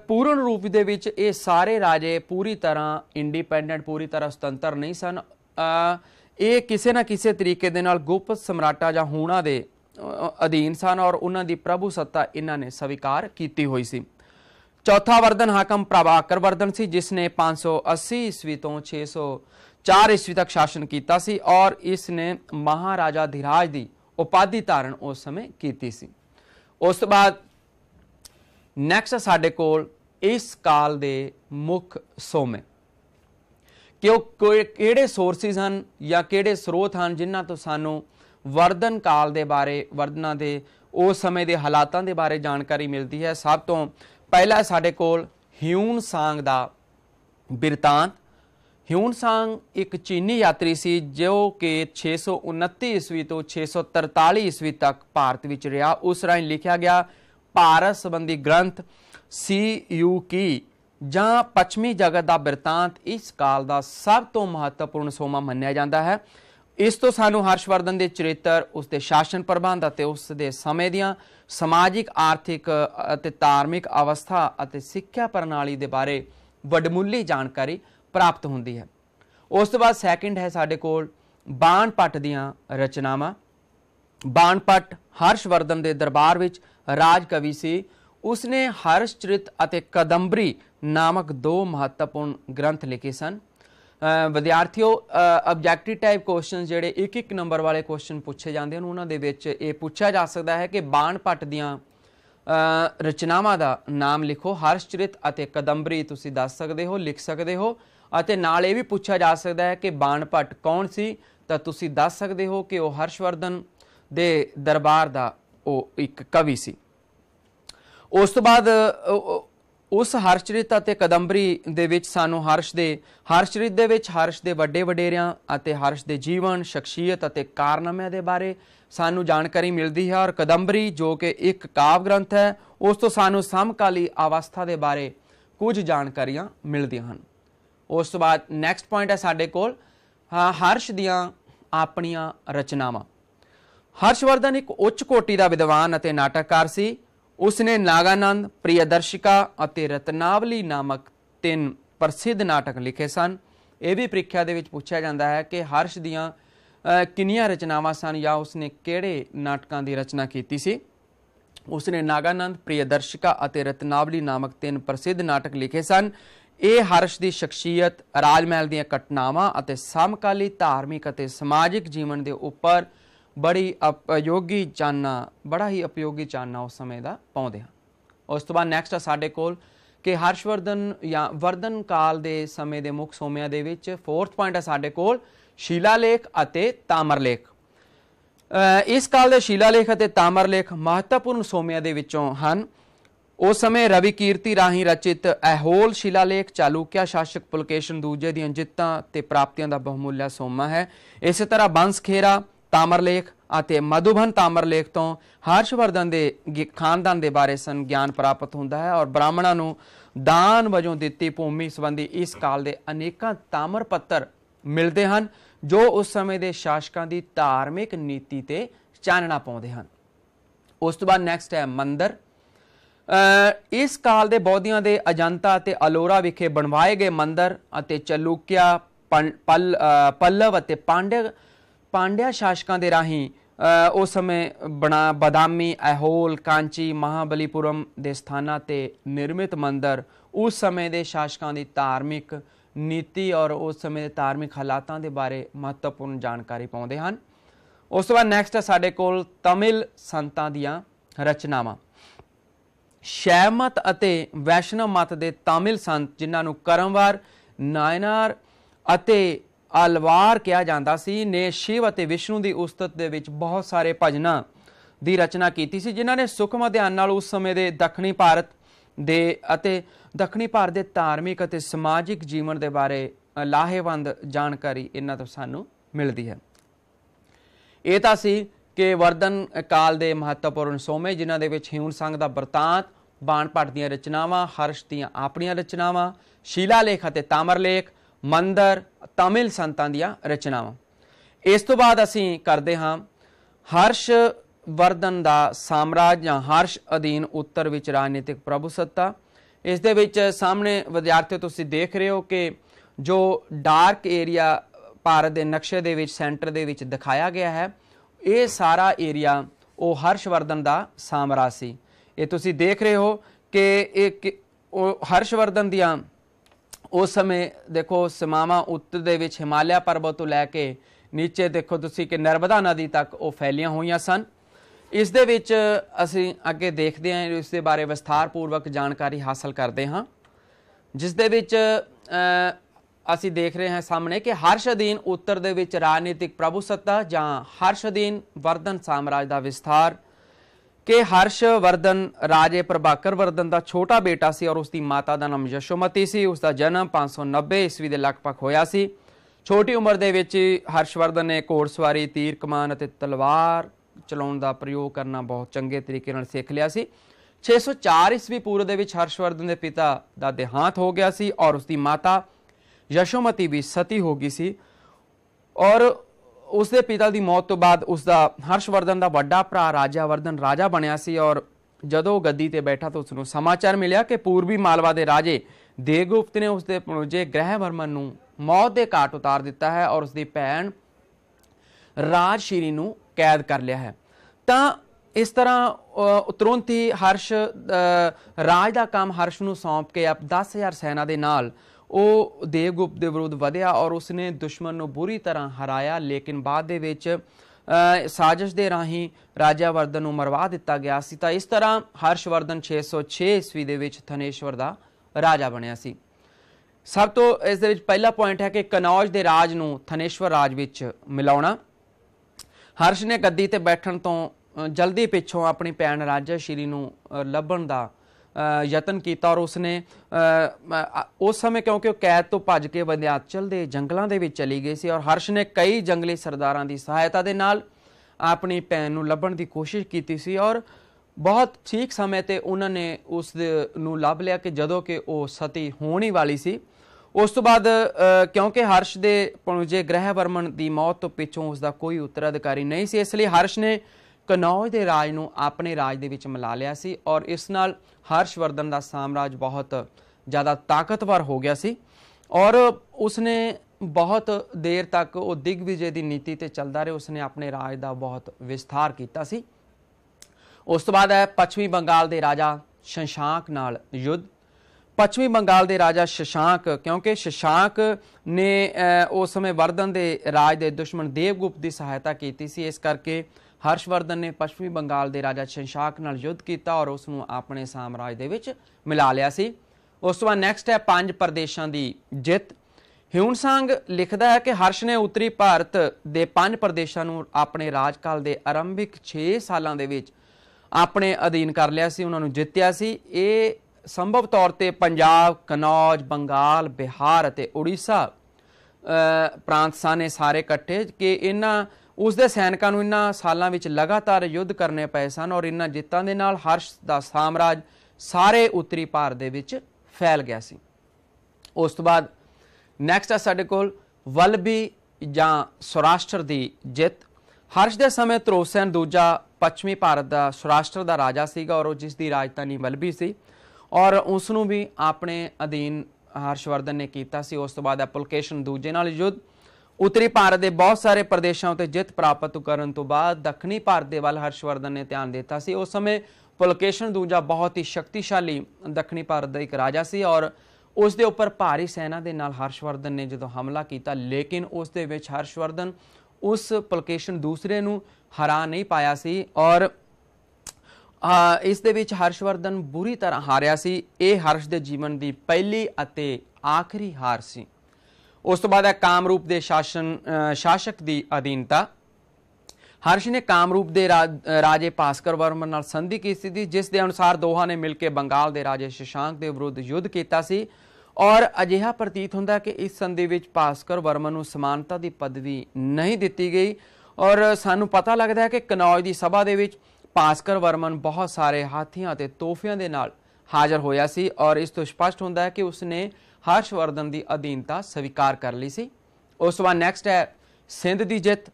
Speaker 1: ਪੂਰਨ ਰੂਪ ਦੇ ਵਿੱਚ ਇਹ ਸਾਰੇ ਰਾਜੇ ਪੂਰੀ ਤਰ੍ਹਾਂ ਇੰਡੀਪੈਂਡੈਂਟ ਪੂਰੀ ਤਰ੍ਹਾਂ ਸੁਤੰਤਰ ਨਹੀਂ ਸਨ ਇਹ ਕਿਸੇ ਨਾ ਕਿਸੇ ਤਰੀਕੇ ਦੇ ਨਾਲ ਗੁਪਤ ਸਮਰਾਟਾ ਜਾਂ ਹੂਣਾ ਦੇ ਅਧੀਨ ਸਨ ਔਰ ਉਹਨਾਂ ਦੀ ਪ੍ਰਭੂ ਸੱਤਾ ਇਹਨਾਂ ਨੇ ਸਵੀਕਾਰ ਕੀਤੀ ਹੋਈ ਸੀ ਚੌਥਾ ਵਰਦਨ ਹਾਕਮ ਪ੍ਰਭਾਕਰ ਵਰਦਨ ਸੀ ਜਿਸ ਨੇ 580 ਈਸਵੀ ਤੋਂ 604 ਈਸਵੀ ਤੱਕ ਸ਼ਾਸਨ ਕੀਤਾ ਸੀ ਔਰ ਇਸ ਨੇ ਮਹਾਰਾਜਾ ਦਿਰਾਜ ਦੀ ਉਪਾਧੀ ਧਾਰਨ ਉਸ ਸਮੇਂ ਕੀਤੀ ਸੀ ਉਸ ਤੋਂ ਬਾਅਦ ਨੈਕਸਟ ਸਾਡੇ ਕੋਲ ਇਸ ਕਾਲ ਦੇ ਮੁੱਖ ਸੋਮੇ ਕਿ ਕੋਈ ਕਿਹੜੇ ਸੋਰਸਿਸ ਹਨ ਜਾਂ ਕਿਹੜੇ ਸਰੋਤ ਹਨ ਜਿਨ੍ਹਾਂ ਤੋਂ ਸਾਨੂੰ ਵਰਦਨ ਕਾਲ ਦੇ ਬਾਰੇ ਵਰਦਨਾ ਦੇ ਉਸ ਸਮੇਂ ਦੇ ਹਾਲਾਤਾਂ ਦੇ ਬਾਰੇ ਜਾਣਕਾਰੀ ਮਿਲਦੀ ਹੈ ਸਭ ਤੋਂ ਪਹਿਲਾ ਸਾਡੇ ਕੋਲ ਹਿਊਨ ਸਾਂਗ ਦਾ ਬਿਰਤਾਂਤ ਹਿਊਨ ਸਾਂਗ ਇੱਕ ਚੀਨੀ ਯਾਤਰੀ ਸੀ ਜੋ ਕਿ 629 ਈਸਵੀ ਤੋਂ 643 ਈਸਵੀ ਤੱਕ ਭਾਰਤ ਵਿੱਚ ਰਿਹਾ ਉਸ ਰਾਹੀਂ ਲਿਖਿਆ ਗਿਆ ਭਾਰਤ ਸੰਬੰਧੀ ਗ੍ਰੰਥ ਸੀ ਯੂ ਕੀ ਜਾਂ ਪੱਛਮੀ ਜਗਤ ਦਾ ਬਿਰਤਾਂਤ ਇਸ ਕਾਲ ਦਾ ਸਭ ਤੋਂ ਮਹੱਤਵਪੂਰਨ ਸੋਮਾ ਮੰਨਿਆ ਜਾਂਦਾ ਹੈ ਇਸ ਤੋਂ ਸਾਨੂੰ ਹਰਸ਼ਵਰਧਨ ਦੇ ਚਰਿੱਤਰ ਉਸ ਦੇ ਸ਼ਾਸਨ ਪ੍ਰਬੰਧ ਅਤੇ ਉਸ ਦੇ ਸਮੇਂ ਦੀਆਂ ਸਮਾਜਿਕ ਆਰਥਿਕ ਅਤੇ ਧਾਰਮਿਕ ਅਵਸਥਾ ਅਤੇ ਸਿੱਖਿਆ ਪ੍ਰਣਾਲੀ ਦੇ ਬਾਰੇ ਵੱਡਮੁੱਲੀ ਜਾਣਕਾਰੀ ਪ੍ਰਾਪਤ ਹੁੰਦੀ ਹੈ ਉਸ ਤੋਂ ਬਾਅਦ ਸੈਕਿੰਡ ਹੈ ਸਾਡੇ ਕੋਲ ਬਾਣਪੱਟ ਦੀਆਂ ਰਚਨਾਵਾਂ ਬਾਣਪੱਟ ਹਰਸ਼ਵਰਧਨ ਦੇ ਦਰਬਾਰ ਵਿੱਚ ਰਾਜ ਕਵੀ ਸੀ ਉਸਨੇ ਹਰਸ਼ਚਰਿਤ ਅਤੇ ਕਦੰਬਰੀ ਨਾਮਕ ਦੋ ਮਹੱਤਵਪੂਰਨ ਗ੍ਰੰਥ ਲਿਖੇ ਸਨ ਵਿਦਿਆਰਥੀਓ ਆਬਜੈਕਟਿਵ ਟਾਈਪ ਕੁਐਸਚਨ ਜਿਹੜੇ ਇੱਕ ਇੱਕ ਨੰਬਰ ਵਾਲੇ ਕੁਐਸਚਨ ਪੁੱਛੇ ਜਾਂਦੇ ਹਨ ਉਹਨਾਂ ਦੇ ਵਿੱਚ ਇਹ ਪੁੱਛਿਆ ਜਾ ਸਕਦਾ ਹੈ ਕਿ ਬਾਣ ਦੀਆਂ ਰਚਨਾਵਾਂ ਦਾ ਨਾਮ ਲਿਖੋ ਹਰਸ਼ਚਰਿਤ ਅਤੇ ਕਦੰਬਰੀ ਤੁਸੀਂ ਦੱਸ ਸਕਦੇ ਹੋ ਲਿਖ ਸਕਦੇ ਹੋ ਅਤੇ ਨਾਲ ਇਹ ਵੀ ਪੁੱਛਿਆ ਜਾ ਸਕਦਾ ਹੈ ਕਿ ਬਾਣ ਕੌਣ ਸੀ ਤਾਂ ਤੁਸੀਂ ਦੱਸ ਸਕਦੇ ਹੋ ਕਿ ਉਹ ਹਰਸ਼ਵਰਧਨ ਦੇ ਦਰਬਾਰ ਦਾ ਉਹ ਇੱਕ ਕਵੀ ਸੀ ਉਸ ਤੋਂ ਬਾਅਦ ਉਸ ਹਰਸ਼ਰਿਤ ਅਤੇ ਕਦੰਬਰੀ ਦੇ ਵਿੱਚ ਸਾਨੂੰ ਹਰਸ਼ ਦੇ ਹਰਸ਼ਰਿਤ ਦੇ ਵਿੱਚ ਹਰਸ਼ ਦੇ ਵੱਡੇ ਵਡੇਰਿਆਂ ਅਤੇ ਹਰਸ਼ ਦੇ ਜੀਵਨ ਸ਼ਖਸੀਅਤ ਅਤੇ ਕਾਰਨਾਮਿਆਂ ਦੇ ਬਾਰੇ ਸਾਨੂੰ ਜਾਣਕਾਰੀ ਮਿਲਦੀ ਹੈ ਔਰ ਕਦੰਬਰੀ ਜੋ ਕਿ ਇੱਕ ਕਾਵ ਗ੍ਰੰਥ ਹੈ ਉਸ ਤੋਂ ਸਾਨੂੰ ਸਮਕਾਲੀ ਅਵਸਥਾ ਦੇ ਬਾਰੇ ਕੁਝ ਜਾਣਕਾਰੀਆਂ ਮਿਲਦੀਆਂ ਹਨ ਉਸ ਤੋਂ ਬਾਅਦ ਨੈਕਸਟ ਪੁਆਇੰਟ ਹੈ ਸਾਡੇ ਕੋਲ ਹਰਸ਼ ਦੀਆਂ ਆਪਣੀਆਂ ਰਚਨਾਵਾਂ ਹਰਸ਼ਵਰਧਨ ਇੱਕ ਉੱਚ ਕੋਟੀ ਦਾ ਵਿਦਵਾਨ ਅਤੇ ਨਾਟਕਕਾਰ ਸੀ ਉਸਨੇ ਨਾਗਾਨੰਦ ਪ੍ਰਿਯਦਰਸ਼ਿਕਾ ਅਤੇ ਰਤਨਾਵਲੀ ਨਾਮਕ ਤਿੰਨ ਪ੍ਰਸਿੱਧ ਨਾਟਕ ਲਿਖੇ ਸਨ ਇਹ ਵੀ ਪ੍ਰੀਖਿਆ ਦੇ ਵਿੱਚ ਪੁੱਛਿਆ ਜਾਂਦਾ ਹੈ ਕਿ ਹਰਸ਼ ਦੀਆਂ ਕਿੰਨੀਆਂ ਰਚਨਾਵਾਂ ਸਨ ਜਾਂ ਉਸਨੇ ਕਿਹੜੇ ਨਾਟਕਾਂ ਦੀ ਰਚਨਾ ਕੀਤੀ ਸੀ ਉਸਨੇ ਨਾਗਾਨੰਦ ਪ੍ਰਿਯਦਰਸ਼ਿਕਾ ਅਤੇ ਰਤਨਾਵਲੀ ਨਾਮਕ ਤਿੰਨ ਪ੍ਰਸਿੱਧ ਨਾਟਕ ਲਿਖੇ ਸਨ ਇਹ ਹਰਸ਼ ਦੀ ਸ਼ਖਸੀਅਤ ਰਾਜਮਹਿਲ ਦੀਆਂ ਘਟਨਾਵਾਂ ਅਤੇ ਸਮਕਾਲੀ ਧਾਰਮਿਕ ਅਤੇ ਸਮਾਜਿਕ ਜੀਵਨ ਦੇ ਉੱਪਰ ਬੜੀ ਉਪਯੋਗੀ ਚਾਨਣਾ ਬੜਾ ਹੀ ਉਪਯੋਗੀ ਚਾਨਣਾ ਉਸ ਸਮੇਂ ਦਾ ਪਾਉਂਦੇ ਹਾਂ ਉਸ ਤੋਂ ਬਾਅਦ ਨੈਕਸਟ ਆ ਸਾਡੇ ਕੋਲ ਕਿ ਹਰਸ਼ਵਰਧਨ ਜਾਂ ਵਰਧਨ ਕਾਲ ਦੇ ਸਮੇਂ ਦੇ ਮੁੱਖ ਸੋਮਿਆਂ ਦੇ ਵਿੱਚ ਫੋਰਥ ਪੁਆਇੰਟ ਆ ਸਾਡੇ ਕੋਲ ਸ਼ਿਲਾਲੇਖ ਅਤੇ ਤਾਮਰਲੇਖ ਇਸ ਕਾਲ ਦੇ ਸ਼ਿਲਾਲੇਖ ਅਤੇ ਤਾਮਰਲੇਖ ਮਹੱਤਵਪੂਰਨ ਸੋਮਿਆਂ ਦੇ ਵਿੱਚੋਂ ਹਨ ਉਸ ਸਮੇਂ ਰਵੀ ਕੀਰਤੀ ਰਾਹੀਂ ਰਚਿਤ ਅਹੋਲ ਸ਼ਿਲਾਲੇਖ ਚਾਲੂਕਿਆ ਸ਼ਾਸਕ ਪੁਲਕੇਸ਼ਨ ਦੂਜੇ ਦੀਆਂ ਜਿੱਤਾਂ ਤੇ ਪ੍ਰਾਪਤੀਆਂ ਦਾ ਬਹੁਮੁੱਲਾ ਸੋਮਾ ਹੈ ਇਸੇ ਤਰ੍ਹਾਂ ਬੰਸਖੇਰਾ ਤਾਮਰਲੇਖ ਅਤੇ ਮਧੂਬਨ ਤਾਮਰਲੇਖ ਤੋਂ ਹਰਸ਼ਵਰਧਨ ਦੇ ਖਾਨਦਾਨ ਦੇ ਬਾਰੇ ਸੰ ਗਿਆਨ ਪ੍ਰਾਪਤ ਹੁੰਦਾ ਹੈ ਔਰ ਬ੍ਰਾਹਮਣਾਂ ਨੂੰ ਦਾਨ ਵਜੋਂ ਦਿੱਤੀ ਭੂਮੀ ਸੰਬੰਧੀ ਇਸ ਕਾਲ ਦੇ ਅਨੇਕਾਂ ਤਾਮਰ ਪੱਤਰ ਮਿਲਦੇ ਹਨ ਜੋ ਉਸ ਸਮੇਂ ਦੇ ਸ਼ਾਸਕਾਂ ਦੀ ਧਾਰਮਿਕ ਨੀਤੀ ਤੇ ਚਾਨਣਾ ਪਾਉਂਦੇ ਹਨ ਉਸ ਤੋਂ ਬਾਅਦ ਨੈਕਸਟ ਹੈ ਮੰਦਰ ਇਸ ਕਾਲ ਦੇ ਬੌਧੀਆਂ ਦੇ ਅਜੰਤਾ ਅਤੇ ਅਲੋਰਾ ਵਿਖੇ ਬਣਵਾਏ ਗਏ ਮੰਦਰ ਅਤੇ ਚਲੂਕਿਆ ਪੱਲਵ ਅਤੇ ਪਾਂਡੇ ਪਾਂਡਿਆ ਸ਼ਾਸਕਾਂ ਦੇ ਰਾਹੀਂ ਉਸ ਸਮੇਂ ਬਣਾ ਬਦਾਮੀ ਅਹੋਲ ਕਾਂਚੀ ਮਹਾਬਲੀਪੁਰਮ ਦੇ ਸਥਾਨਾਂ ਤੇ ਨਿਰਮਿਤ ਮੰਦਰ ਉਸ ਸਮੇਂ ਦੇ ਸ਼ਾਸਕਾਂ ਦੀ ਧਾਰਮਿਕ ਨੀਤੀ ਔਰ ਉਸ ਸਮੇਂ ਦੇ ਧਾਰਮਿਕ ਹਾਲਾਤਾਂ ਦੇ ਬਾਰੇ ਮਹੱਤਵਪੂਰਨ ਜਾਣਕਾਰੀ ਪਾਉਂਦੇ ਹਨ ਉਸ ਤੋਂ ਬਾਅਦ ਨੈਕਸਟ ਸਾਡੇ ਕੋਲ ਤਮਿਲ ਸੰਤਾਂ ਦੀਆਂ ਰਚਨਾਵਾਂ ਸ਼ੈਮਤ ਅਤੇ ਵੈਸ਼ਨਵ ਮਤ ਦੇ ਤਾਮਿਲ ਸੰਤ ਜਿਨ੍ਹਾਂ ਨੂੰ ਕਰਮਵਾਰ ਨਾਇਨਾਰ ਅਤੇ ਅਲਵਾਰ ਕਿਹਾ ਜਾਂਦਾ ਸੀ ਨੇ ਸ਼ਿਵ ਅਤੇ ਵਿਸ਼ਨੂੰ ਦੀ ਉਸਤਤ ਦੇ ਵਿੱਚ ਬਹੁਤ ਸਾਰੇ ਭਜਨਾਂ ਦੀ ਰਚਨਾ ਕੀਤੀ ਸੀ ਜਿਨ੍ਹਾਂ ਨੇ ਸੁਖਮ ਅਧਿਆਨ ਨਾਲ ਉਸ ਸਮੇਂ ਦੇ ਦੱਖਣੀ ਭਾਰਤ ਦੇ ਅਤੇ ਦੱਖਣੀ ਭਾਰਤ ਦੇ ਧਾਰਮਿਕ ਅਤੇ ਸਮਾਜਿਕ ਜੀਵਨ ਦੇ ਬਾਰੇ ਲਾਹੇਵੰਦ ਜਾਣਕਾਰੀ ਇਹਨਾਂ ਤੋਂ ਸਾਨੂੰ ਮਿਲਦੀ ਹੈ ਇਹ ਤਾਂ ਸੀ ਕਿ ਵਰਦਨ ਕਾਲ ਦੇ ਮਹੱਤਵਪੂਰਨ ਸੋਮੇ ਜਿਨ੍ਹਾਂ ਦੇ ਵਿੱਚ ਹਿਊਨ ਸੰਘ ਦਾ ਵਰਤਾਂਤ ਬਾਣਪਟ ਦੀਆਂ ਰਚਨਾਵਾਂ ਹਰਸ਼ ਦੀਆਂ ਆਪਣੀਆਂ ਰਚਨਾਵਾਂ ਸ਼ੀਲਾ ਲੇਖ ਅਤੇ ਤਾਮਰ ਲੇਖ ਮੰਦਰ ਤਾਮਿਲ ਸੰਤਾਂ ਦੀਆਂ ਰਚਨਾਵਾਂ ਇਸ ਤੋਂ ਬਾਅਦ ਅਸੀਂ ਕਰਦੇ ਹਾਂ ਹਰਸ਼ ਵਰਧਨ ਦਾ ਸਾਮਰਾਜ ਜਾਂ ਹਰਸ਼ ਅਧੀਨ ਉੱਤਰ ਵਿੱਚ ਰਾਜਨੀਤਿਕ ਪ੍ਰਭੂਸੱਤਾ ਇਸ ਦੇ ਵਿੱਚ ਸਾਹਮਣੇ ਵਿਦਿਆਰਥੀ ਤੁਸੀਂ ਦੇਖ ਰਹੇ ਹੋ ਕਿ ਜੋ ਡਾਰਕ ਏਰੀਆ ਭਾਰਤ ਦੇ ਨਕਸ਼ੇ ਦੇ ਵਿੱਚ ਸੈਂਟਰ ਦੇ ਵਿੱਚ ਦਿਖਾਇਆ ਗਿਆ ਹੈ ਇਹ ਸਾਰਾ ਏਰੀਆ ਉਹ ਹਰਸ਼ਵਰਧਨ ਦਾ ਸਾਮਰਾਜ ਸੀ ਇਹ ਤੁਸੀਂ ਦੇਖ ਰਹੇ ਹੋ ਕਿ ਇਹ ਹਰਸ਼ਵਰਧਨ ਦੀਆਂ ਉਸ ਸਮੇਂ ਦੇਖੋ ਸਮਾਵਾ ਉੱਤਰ ਦੇ ਵਿੱਚ ਹਿਮਾਲਿਆ ਪਰਬਤ ਤੋਂ ਲੈ ਕੇ ਨੀਚੇ ਦੇਖੋ ਤੁਸੀਂ ਕਿ ਨਰਮਦਾ ਨਦੀ ਤੱਕ ਉਹ ਫੈਲੀਆਂ ਹੋਈਆਂ ਸਨ ਇਸ ਦੇ ਵਿੱਚ ਅਸੀਂ ਅੱਗੇ ਦੇਖਦੇ ਹਾਂ ਇਸ ਦੇ ਬਾਰੇ ਵਿਸਥਾਰ ਪੂਰਵਕ ਜਾਣਕਾਰੀ ਹਾਸਲ ਕਰਦੇ ਹਾਂ ਜਿਸ ਦੇ ਵਿੱਚ ਅਸੀਂ ਦੇਖ ਰਹੇ ਹਾਂ ਸਾਹਮਣੇ ਕਿ ਹਰਸ਼ਦੀਨ ਉੱਤਰ ਦੇ ਵਿੱਚ ਰਾਜਨੀਤਿਕ ਪ੍ਰਭੂਸੱਤਾ ਜਾਂ ਹਰਸ਼ਦੀਨ ਵਰਧਨ ਸਾਮਰਾਜ ਦਾ ਵਿਸਥਾਰ ਕਿ ਹਰਸ਼ ਵਰਧਨ ਰਾਜੇ ਪ੍ਰਭਾਕਰ ਵਰਧਨ ਦਾ ਛੋਟਾ ਬੇਟਾ ਸੀ ਔਰ ਉਸ ਦੀ ਮਾਤਾ ਦਾ ਨਾਮ ਯਸ਼ੋਮਤੀ ਸੀ ਉਸ ਦਾ ਜਨਮ 590 ਈਸਵੀ ਦੇ ਲਗਭਗ ਹੋਇਆ ਸੀ ਛੋਟੀ ਉਮਰ ਦੇ ਵਿੱਚ ਹਰਸ਼ਵਰਧਨ ਨੇ ਘੋੜਸਵਾਰੀ ਤੀਰ ਕਮਾਨ ਅਤੇ ਤਲਵਾਰ ਚਲਾਉਣ ਦਾ ਪ੍ਰਯੋਗ ਕਰਨਾ ਬਹੁਤ ਚੰਗੇ ਤਰੀਕੇ ਨਾਲ ਸਿੱਖ ਲਿਆ ਸੀ 604 ਈਸਵੀ ਪੂਰਵ ਦੇ ਵਿੱਚ ਹਰਸ਼ਵਰਧਨ ਦੇ ਪਿਤਾ ਦਾ ਦੇਹਾਂਤ ਹੋ ਗਿਆ ਸੀ ਔਰ ਉਸ ਦੀ ਮਾਤਾ ਯਸ਼ੋਮਤੀ ਵੀ ਸਤੀ ਹੋ ਗਈ ਸੀ ਔਰ ਉਸ ਦੇ ਪਿਤਾ ਦੀ ਮੌਤ ਤੋਂ ਬਾਅਦ ਉਸ ਦਾ ਹਰਸ਼ਵਰਧਨ ਦਾ ਵੱਡਾ ਭਰਾ ਰਾਜਾਵਰਧਨ ਰਾਜਾ ਬਣਿਆ ਸੀ ਔਰ ਜਦੋਂ ਗੱਦੀ ਤੇ ਬੈਠਾ ਤਾਂ ਉਸ ਨੂੰ ਸਮਾਚਾਰ ਮਿਲਿਆ ਕਿ ਪੂਰਬੀ ਮਾਲਵਾ ਦੇ ਰਾਜੇ ਦੇਗੁਪਤ ਨੇ ਉਸ ਦੇ ਪਣੋਜੇ ਗ੍ਰਹਿਵਰਮਨ ਨੂੰ ਮੌਤ ਦੇ ਘਾਟ ਉਤਾਰ ਦਿੱਤਾ ਹੈ ਔਰ ਉਸ ਦੀ ਭੈਣ ਰਾਜਸ਼ੀਰੀ ਨੂੰ ਕੈਦ ਕਰ ਲਿਆ ਹੈ ਤਾਂ ਇਸ ਤਰ੍ਹਾਂ ਤੁਰੰਤ ਹੀ ਹਰਸ਼ ਰਾਜ ਦਾ ਕੰਮ ਹਰਸ਼ ਨੂੰ ਸੌਂਪ ਕੇ ਆਪ 10000 ਸੈਨਾ ਦੇ ਨਾਲ ਉਹ ਦੇਵਗੁਪਤ ਦੇ ਵਿਰੁੱਧ ਵਧਿਆ ਔਰ ਉਸਨੇ ਦੁਸ਼ਮਣ ਨੂੰ ਬੁਰੀ ਤਰ੍ਹਾਂ ਹਰਾਇਆ ਲੇਕਿਨ ਬਾਅਦ ਦੇ ਵਿੱਚ ਸਾਜ਼ਿਸ਼ ਦੇ ਰਾਹੀਂ ਰਾਜਾ ਵਰਦਨ ਨੂੰ ਮਰਵਾ ਦਿੱਤਾ ਗਿਆ ਸੀ ਤਾਂ ਇਸ ਤਰ੍ਹਾਂ ਹਰਸ਼ਵਰਧਨ 606 ਈਸਵੀ ਦੇ ਵਿੱਚ ਥਨੇਸ਼ਵਰ ਦਾ ਰਾਜਾ ਬਣਿਆ ਸੀ ਸਭ ਤੋਂ ਇਸ ਦੇ ਵਿੱਚ ਪਹਿਲਾ ਪੁਆਇੰਟ ਹੈ ਕਿ ਕਨੌਜ ਦੇ ਰਾਜ ਨੂੰ ਥਨੇਸ਼ਵਰ ਰਾਜ ਵਿੱਚ ਮਿਲਾਉਣਾ ਹਰਸ਼ ਨੇ ਗੱਦੀ ਤੇ ਬੈਠਣ ਤੋਂ ਜਲਦੀ ਪਿੱਛੋਂ ਆਪਣੀ ਪੈਣ ਰਾਜਾ ਸ਼੍ਰੀ ਨੂੰ ਲੱਭਣ ਦਾ ਯਤਨ ਕੀਤਾ ਔਰ ਉਸਨੇ ਉਸ ਸਮੇਂ ਕਿਉਂਕਿ ਉਹ ਕੈਦ ਤੋਂ ਭੱਜ ਕੇ ਬੰਦਿਆਚਲ ਦੇ ਜੰਗਲਾਂ ਦੇ ਵਿੱਚ ਚਲੀ ਗਈ ਸੀ ਔਰ ਹਰਸ਼ ਨੇ ਕਈ ਜੰਗਲੀ ਸਰਦਾਰਾਂ ਦੀ ਸਹਾਇਤਾ ਦੇ ਨਾਲ ਆਪਣੀ ਭੈਣ ਨੂੰ ਲੱਭਣ ਦੀ ਕੋਸ਼ਿਸ਼ ਕੀਤੀ ਸੀ ਔਰ ਬਹੁਤ ਠੀਕ ਸਮੇਂ ਤੇ ਉਹਨਾਂ ਨੇ ਉਸ ਨੂੰ ਲੱਭ ਲਿਆ ਕਿ ਜਦੋਂ ਕਿ ਉਹ ਸਤੀ ਹੋਣ ਹੀ ਵਾਲੀ ਸੀ ਉਸ ਤੋਂ ਬਾਅਦ ਕਿਉਂਕਿ ਹਰਸ਼ ਦੇ ਪਣੁਜੇ ਗ੍ਰਹਿ ਵਰਮਨ ਦੀ ਮੌਤ ਤੋਂ ਪਿੱਛੋਂ ਉਸ ਦਾ ਕੋਈ ਉੱਤਰਾਧਿਕਾਰੀ ਨਹੀਂ ਸੀ ਇਸ ਲਈ ਹਰਸ਼ ਨੇ ਕਨੌਜ ਦੇ ਰਾਜ ਨੂੰ ਆਪਣੇ ਰਾਜ ਦੇ ਵਿੱਚ ਮਿਲਾ ਲਿਆ ਸੀ ਔਰ ਇਸ ਨਾਲ ਹਰਸ਼ਵਰਧਨ ਦਾ ਸਾਮਰਾਜ ਬਹੁਤ ਜ਼ਿਆਦਾ ਤਾਕਤਵਰ ਹੋ ਗਿਆ ਸੀ ਔਰ ਉਸਨੇ ਬਹੁਤ ਦੇਰ ਤੱਕ ਉਹ ਦਿਗਵਿਜੇ ਦੀ ਨੀਤੀ ਤੇ ਚੱਲਦਾ ਰਿਹਾ ਉਸਨੇ ਆਪਣੇ ਰਾਜ ਦਾ ਬਹੁਤ ਵਿਸਥਾਰ ਕੀਤਾ ਸੀ ਉਸ ਤੋਂ ਬਾਅਦ ਹੈ ਪੱਛਮੀ ਬੰਗਾਲ ਦੇ ਰਾਜਾ ਸ਼ਸ਼ਾਂਕ ਨਾਲ ਯੁੱਧ ਪੱਛਮੀ ਬੰਗਾਲ ਦੇ ਰਾਜਾ ਸ਼ਸ਼ਾਂਕ ਕਿਉਂਕਿ ਸ਼ਸ਼ਾਂਕ ਨੇ ਉਸ ਸਮੇਂ ਵਰਧਨ ਦੇ ਰਾਜ ਦੇ ਦੁਸ਼ਮਣ ਦੇਵਗੁਪਤ ਦੀ ਸਹਾਇਤਾ ਕੀਤੀ ਸੀ ਇਸ ਕਰਕੇ ਹਰਸ਼ਵਰਧਨ ਨੇ ਪੱਛਮੀ ਬੰਗਾਲ ਦੇ ਰਾਜਾ ਸ਼ੰਸ਼ਾਕ ਨਾਲ ਯੁੱਧ ਕੀਤਾ ਔਰ ਉਸ ਨੂੰ ਆਪਣੇ ਸਾਮਰਾਜ ਦੇ ਵਿੱਚ ਮਿਲਾ ਲਿਆ ਸੀ ਉਸ ਤੋਂ ਬਾਅਦ ਨੈਕਸਟ ਹੈ ਪੰਜ ਪ੍ਰਦੇਸ਼ਾਂ ਦੀ ਜਿੱਤ ਹਿਊਨਸਾਂਗ ਲਿਖਦਾ ਹੈ ਕਿ ਹਰਸ਼ ਨੇ ਉੱਤਰੀ ਭਾਰਤ ਦੇ ਪੰਜ ਪ੍ਰਦੇਸ਼ਾਂ ਨੂੰ ਆਪਣੇ ਰਾਜਕਾਲ ਦੇ ਆਰੰਭਿਕ 6 ਸਾਲਾਂ ਦੇ ਵਿੱਚ ਆਪਣੇ ਅਧੀਨ ਕਰ ਲਿਆ ਸੀ ਉਹਨਾਂ ਨੂੰ ਜਿੱਤਿਆ ਸੀ ਇਹ ਸੰਭਵ ਤੌਰ ਤੇ ਪੰਜਾਬ, ਕਨੌਜ, ਬੰਗਾਲ, ਬਿਹਾਰ ਅਤੇ ਉੜੀਸਾ ਪ੍ਰਾਂਤ ਸਾਨੇ ਸਾਰੇ ਇਕੱਠੇ ਕਿ ਇਹਨਾਂ ਉਸ ਦੇ ਸੈਨਿਕਾਂ ਨੂੰ ਇਨ੍ਹਾਂ ਸਾਲਾਂ ਵਿੱਚ ਲਗਾਤਾਰ ਯੁੱਧ ਕਰਨੇ ਪਏ ਸਨ ਔਰ ਇਨ੍ਹਾਂ ਜਿੱਤਾਂ ਦੇ ਨਾਲ ਹਰਸ਼ ਦਾ ਸਾਮਰਾਜ ਸਾਰੇ ਉੱਤਰੀ ਭਾਰਤ ਦੇ ਵਿੱਚ ਫੈਲ ਗਿਆ ਸੀ ਉਸ ਤੋਂ ਬਾਅਦ ਨੈਕਸਟ ਆ ਸਾਡੇ ਕੋਲ ਵਲਬੀ ਜਾਂ ਸੁਰਾਸ਼ਟਰ ਦੀ ਜਿੱਤ ਹਰਸ਼ ਦੇ ਸਮੇਂ ਤਰੋਸੈਨ ਦੂਜਾ ਪੱਛਮੀ ਭਾਰਤ ਦਾ ਸੁਰਾਸ਼ਟਰ ਦਾ ਰਾਜਾ ਸੀਗਾ ਔਰ ਉਹ ਜਿਸ ਦੀ ਰਾਜਧਾਨੀ ਵਲਬੀ ਸੀ ਔਰ ਉਸ ਨੂੰ ਵੀ ਆਪਣੇ ਅਧੀਨ ਹਰਸ਼ਵਰਧਨ ਨੇ ਕੀਤਾ ਸੀ ਉਸ ਤੋਂ ਬਾਅਦ ਐਪਲੀਕੇਸ਼ਨ ਦੂਜੇ ਨਾਲ ਯੁੱਧ ਉੱਤਰੀ ਭਾਰਤ ਦੇ ਬਹੁਤ ਸਾਰੇ ਪ੍ਰਦੇਸ਼ਾਂ ਉਤੇ ਜਿੱਤ ਪ੍ਰਾਪਤ ਕਰਨ ਤੋਂ ਬਾਅਦ ਦੱਖਣੀ ਭਾਰਤ ਦੇ ਵੱਲ ਹਰਸ਼ਵਰਧਨ ਨੇ ਧਿਆਨ ਦਿੱਤਾ ਸੀ ਉਸ ਸਮੇਂ ਪੁਲਕੇਸ਼ਨ ਦੂਜਾ ਬਹੁਤ ਹੀ ਸ਼ਕਤੀਸ਼ਾਲੀ ਦੱਖਣੀ ਭਾਰਤ ਦਾ ਇੱਕ ਰਾਜਾ ਸੀ ਔਰ ਉਸ ਦੇ ਉੱਪਰ ਭਾਰੀ ਸੈਨਾ ਦੇ ਨਾਲ ਹਰਸ਼ਵਰਧਨ ਨੇ ਜਦੋਂ ਹਮਲਾ ਕੀਤਾ ਲੇਕਿਨ ਉਸ ਦੇ ਵਿੱਚ ਹਰਸ਼ਵਰਧਨ ਉਸ ਪੁਲਕੇਸ਼ਨ ਦੂਸਰੇ ਨੂੰ ਹਰਾ ਨਹੀਂ ਪਾਇਆ ਸੀ ਔਰ ਇਸ ਦੇ ਵਿੱਚ ਹਰਸ਼ਵਰਧਨ ਬੁਰੀ ਤਰ੍ਹਾਂ ਹਾਰਿਆ ਸੀ ਇਹ ਹਰਸ਼ ਦੇ ਜੀਵਨ ਦੀ ਪਹਿਲੀ ਅਤੇ ਆਖਰੀ ਹਾਰ ਸੀ ਉਸ ਤੋਂ ਬਾਅਦ ਹੈ ਕਾਮਰੂਪ ਦੇ ਸ਼ਾਸਨ ਸ਼ਾਸਕ ਦੀ ਅਧੀਨਤਾ ਹਰਸ਼ ਨੇ ਕਾਮਰੂਪ ਦੇ ਰਾਜੇ ਪਾਸਕਰ ਵਰਮਨ ਨਾਲ ਸੰਧੀ ਕੀਤੀ ਸੀ ਜਿਸ ਦੇ ਅਨੁਸਾਰ ਦੋਹਾਂ ਨੇ ਮਿਲ ਕੇ ਬੰਗਾਲ ਦੇ ਰਾਜੇ ਸ਼ਸ਼ਾਂਕ ਦੇ ਵਿਰੁੱਧ ਯੁੱਧ ਕੀਤਾ ਸੀ ਔਰ ਅਜਿਹਾ ਪ੍ਰਤੀਤ ਹੁੰਦਾ ਕਿ ਇਸ ਸੰਧੀ ਵਿੱਚ ਪਾਸਕਰ ਵਰਮਨ ਨੂੰ ਸਮਾਨਤਾ ਦੀ ਪਦਵੀ ਨਹੀਂ ਦਿੱਤੀ ਗਈ ਔਰ ਸਾਨੂੰ ਪਤਾ ਲੱਗਦਾ ਹੈ ਕਿ ਕਨੌਜ ਦੀ ਸਭਾ ਦੇ ਵਿੱਚ ਪਾਸਕਰ ਵਰਮਨ ਬਹੁਤ ਸਾਰੇ ਹਾਥੀਆਂ ਅਤੇ ਤੋਹਫਿਆਂ ਦੇ ਨਾਲ ਹਾਜ਼ਰ ਹੋਇਆ ਸੀ ਔਰ ਇਸ ਤੋਂ ਸਪਸ਼ਟ ਹੁੰਦਾ ਹੈ ਕਿ ਉਸਨੇ ਹਰਸ਼ਵਰਧਨ ਦੀ ਅਧੀਨਤਾ ਸਵੀਕਾਰ ਕਰ ਲਈ ਸੀ ਉਸ ਤੋਂ ਨੈਕਸਟ ਹੈ ਸਿੰਧ ਦੀ ਜਿੱਤ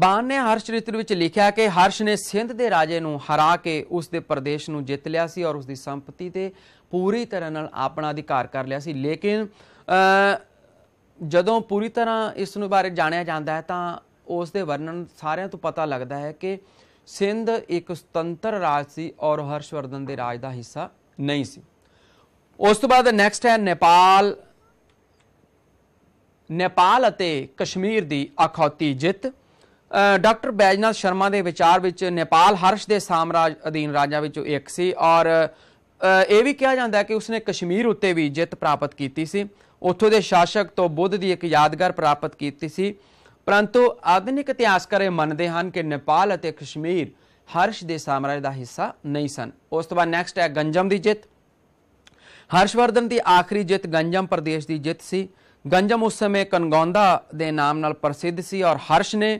Speaker 1: ਬਾਨ ਨੇ ਹਰਸ਼ ਚਰਿੱਤਰ ਵਿੱਚ ਲਿਖਿਆ ਕਿ ਹਰਸ਼ ਨੇ ਸਿੰਧ ਦੇ ਰਾਜੇ ਨੂੰ ਹਰਾ ਕੇ ਉਸ ਦੇ ਪ੍ਰਦੇਸ਼ ਨੂੰ ਜਿੱਤ ਲਿਆ ਸੀ ਔਰ ਉਸ ਦੀ ਸੰਪਤੀ ਤੇ ਪੂਰੀ ਤਰ੍ਹਾਂ ਨਾਲ ਆਪਣਾ ਅਧਿਕਾਰ ਕਰ ਲਿਆ ਸੀ ਲੇਕਿਨ ਜਦੋਂ ਪੂਰੀ ਤਰ੍ਹਾਂ ਇਸ ਨੂੰ ਬਾਰੇ ਜਾਣਿਆ ਜਾਂਦਾ ਹੈ ਤਾਂ ਉਸ ਦੇ ਵਰਣਨ ਸਾਰਿਆਂ ਤੋਂ ਪਤਾ ਲੱਗਦਾ ਹੈ ਕਿ ਸਿੰਧ ਇੱਕ ਸੁਤੰਤਰ ਰਾਜ ਸੀ ਔਰ ਹਰਸ਼ਵਰਧਨ ਦੇ ਰਾਜ ਦਾ ਹਿੱਸਾ ਨਹੀਂ ਸੀ ਉਸ ਤੋਂ ਬਾਅਦ ਨੈਕਸਟ ਹੈ ਨੇਪਾਲ ਨੇਪਾਲ ਅਤੇ ਕਸ਼ਮੀਰ ਦੀ ਅਖੌਤੀ ਜਿੱਤ ਡਾਕਟਰ ਬੈਜਨਾਥ ਸ਼ਰਮਾ ਦੇ ਵਿਚਾਰ ਵਿੱਚ ਨੇਪਾਲ ਹਰਸ਼ ਦੇ ਸਾਮਰਾਜ ਅਧੀਨ ਰਾਜਾਂ ਵਿੱਚੋਂ ਇੱਕ ਸੀ ਔਰ ਇਹ ਵੀ ਕਿਹਾ ਜਾਂਦਾ ਹੈ ਕਿ ਉਸਨੇ ਕਸ਼ਮੀਰ ਉੱਤੇ ਵੀ ਜਿੱਤ ਪ੍ਰਾਪਤ ਕੀਤੀ ਸੀ ਉੱਥੋਂ ਦੇ ਸ਼ਾਸਕ ਤੋਂ ਬੁੱਧ ਦੀ ਇੱਕ ਯਾਦਗਾਰ ਪ੍ਰਾਪਤ ਕੀਤੀ ਸੀ ਪਰੰਤੂ ਆਧੁਨਿਕ ਇਤਿਹਾਸਕਾਰ ਇਹ ਮੰਨਦੇ ਹਨ ਕਿ ਨੇਪਾਲ ਅਤੇ ਕਸ਼ਮੀਰ ਹਰਸ਼ ਦੇ ਸਾਮਰਾਜ ਦਾ ਹਿੱਸਾ ਨਹੀਂ ਸਨ ਉਸ ਤੋਂ ਬਾਅਦ ਨੈਕਸਟ ਹੈ ਗੰਜਮ ਦੀ ਜਿੱਤ ਹਰਸ਼ਵਰਧਨ ਦੀ ਆਖਰੀ ਜਿੱਤ ਗੰਜਮ ਪ੍ਰਦੇਸ਼ ਦੀ ਜਿੱਤ ਸੀ ਗੰਜਮ ਉਸ ਸਮੇਂ ਕਨਗੌਂਦਾ ਦੇ ਨਾਮ ਨਾਲ ਪ੍ਰਸਿੱਧ ਸੀ ਔਰ ਹਰਸ਼ ਨੇ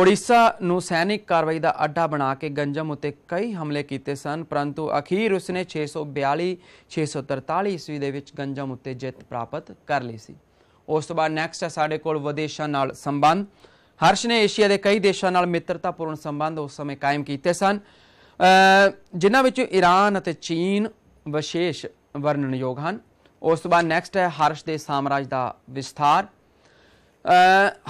Speaker 1: ਓਡੀਸ਼ਾ ਨੂੰ ਸੈਨਿਕ ਕਾਰਵਾਈ ਦਾ ਅੱਡਾ ਬਣਾ ਕੇ ਗੰਜਮ ਉਤੇ ਕਈ ਹਮਲੇ ਕੀਤੇ ਸਨ ਪਰੰਤੂ ਅਖੀਰ ਉਸਨੇ 642 643 ਈਸਵੀ ਦੇ ਵਿੱਚ ਗੰਜਮ ਉਤੇ ਜਿੱਤ ਪ੍ਰਾਪਤ ਕਰ ਲਈ ਸੀ ਉਸ ਤੋਂ ਬਾਅਦ ਨੈਕਸਟ ਹੈ ਸਾਡੇ ਕੋਲ ਵਿਦੇਸ਼ਾਂ ਨਾਲ ਸੰਬੰਧ ਹਰਸ਼ ਨੇ ਏਸ਼ੀਆ ਦੇ ਕਈ ਦੇਸ਼ਾਂ ਨਾਲ ਮਿੱਤਰਤਾਪੂਰਨ ਸੰਬੰਧ ਉਸ ਸਮੇਂ ਕਾਇਮ ਕੀਤੇ ਸਨ ਜਿਨ੍ਹਾਂ ਵਿੱਚ ਈਰਾਨ ਅਤੇ ਚੀਨ ਵਿਸ਼ੇਸ਼ ਵਰਣਨਯੋਗ ਹਨ ਉਸ ਤੋਂ ਬਾਅਦ ਨੈਕਸਟ ਹੈ ਹਰਸ਼ ਦੇ ਸਾਮਰਾਜ ਦਾ ਵਿਸਥਾਰ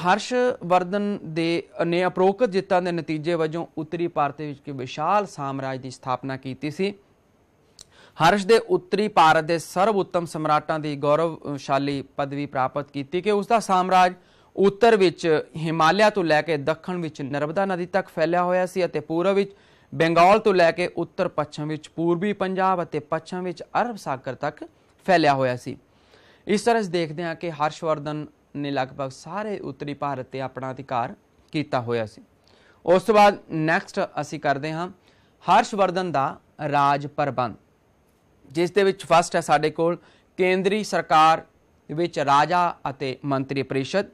Speaker 1: ਹਰਸ਼ ਵਰਧਨ ਦੇ ਨੇ ਅਪਰੋਕਤ ਜਿੱਤਾਂ ਦੇ ਨਤੀਜੇ ਵਜੋਂ ਉੱਤਰੀ ਭਾਰਤ ਵਿੱਚ ਵਿਸ਼ਾਲ ਸਾਮਰਾਜ ਦੀ ਸਥਾਪਨਾ ਕੀਤੀ ਸੀ ਹਰਸ਼ ਦੇ ਉੱਤਰੀ ਭਾਰਤ ਦੇ ਉੱਤਮ ਸਮਰਾਟਾਂ ਦੀ ਗੌਰਵਸ਼ਾਲੀ ਪਦਵੀ ਪ੍ਰਾਪਤ ਕੀਤੀ ਕਿ ਉਸ ਦਾ ਸਾਮਰਾਜ ਉੱਤਰ ਵਿੱਚ ਹਿਮਾਲਿਆ ਤੋਂ ਲੈ ਕੇ ਦੱਖਣ ਵਿੱਚ ਨਰਮਦਾ ਨਦੀ ਤੱਕ ਫੈਲਿਆ ਹੋਇਆ ਸੀ ਅਤੇ ਪੂਰਬ ਵਿੱਚ ਬੰਗਾਲ ਤੋਂ ਲੈ ਕੇ ਉੱਤਰ ਪੱਛਮ ਵਿੱਚ ਪੂਰਬੀ ਪੰਜਾਬ ਅਤੇ ਪੱਛਮ ਵਿੱਚ ਅਰਬ ਸਾਗਰ ਤੱਕ ਫੈਲਿਆ ਹੋਇਆ ਸੀ ਇਸ ਤਰ੍ਹਾਂ ਅਸੀਂ ਦੇਖਦੇ ਹਾਂ ਕਿ ਹਰਸ਼ਵਰਧਨ ਨੇ ਲਗਭਗ ਸਾਰੇ ਉੱਤਰੀ ਭਾਰਤ ਤੇ ਆਪਣਾ ਅਧਿਕਾਰ ਕੀਤਾ ਹੋਇਆ ਸੀ ਉਸ ਤੋਂ ਬਾਅਦ ਨੈਕਸਟ ਅਸੀਂ ਕਰਦੇ ਹਾਂ ਹਰਸ਼ਵਰਧਨ ਦਾ ਰਾਜ ਪ੍ਰਬੰਧ ਜਿਸ ਦੇ ਵਿੱਚ ਫਸਟ ਹੈ ਸਾਡੇ ਕੋਲ ਕੇਂਦਰੀ ਸਰਕਾਰ ਵਿੱਚ ਰਾਜਾ ਅਤੇ ਮੰਤਰੀ ਪਰਿਸ਼ਦ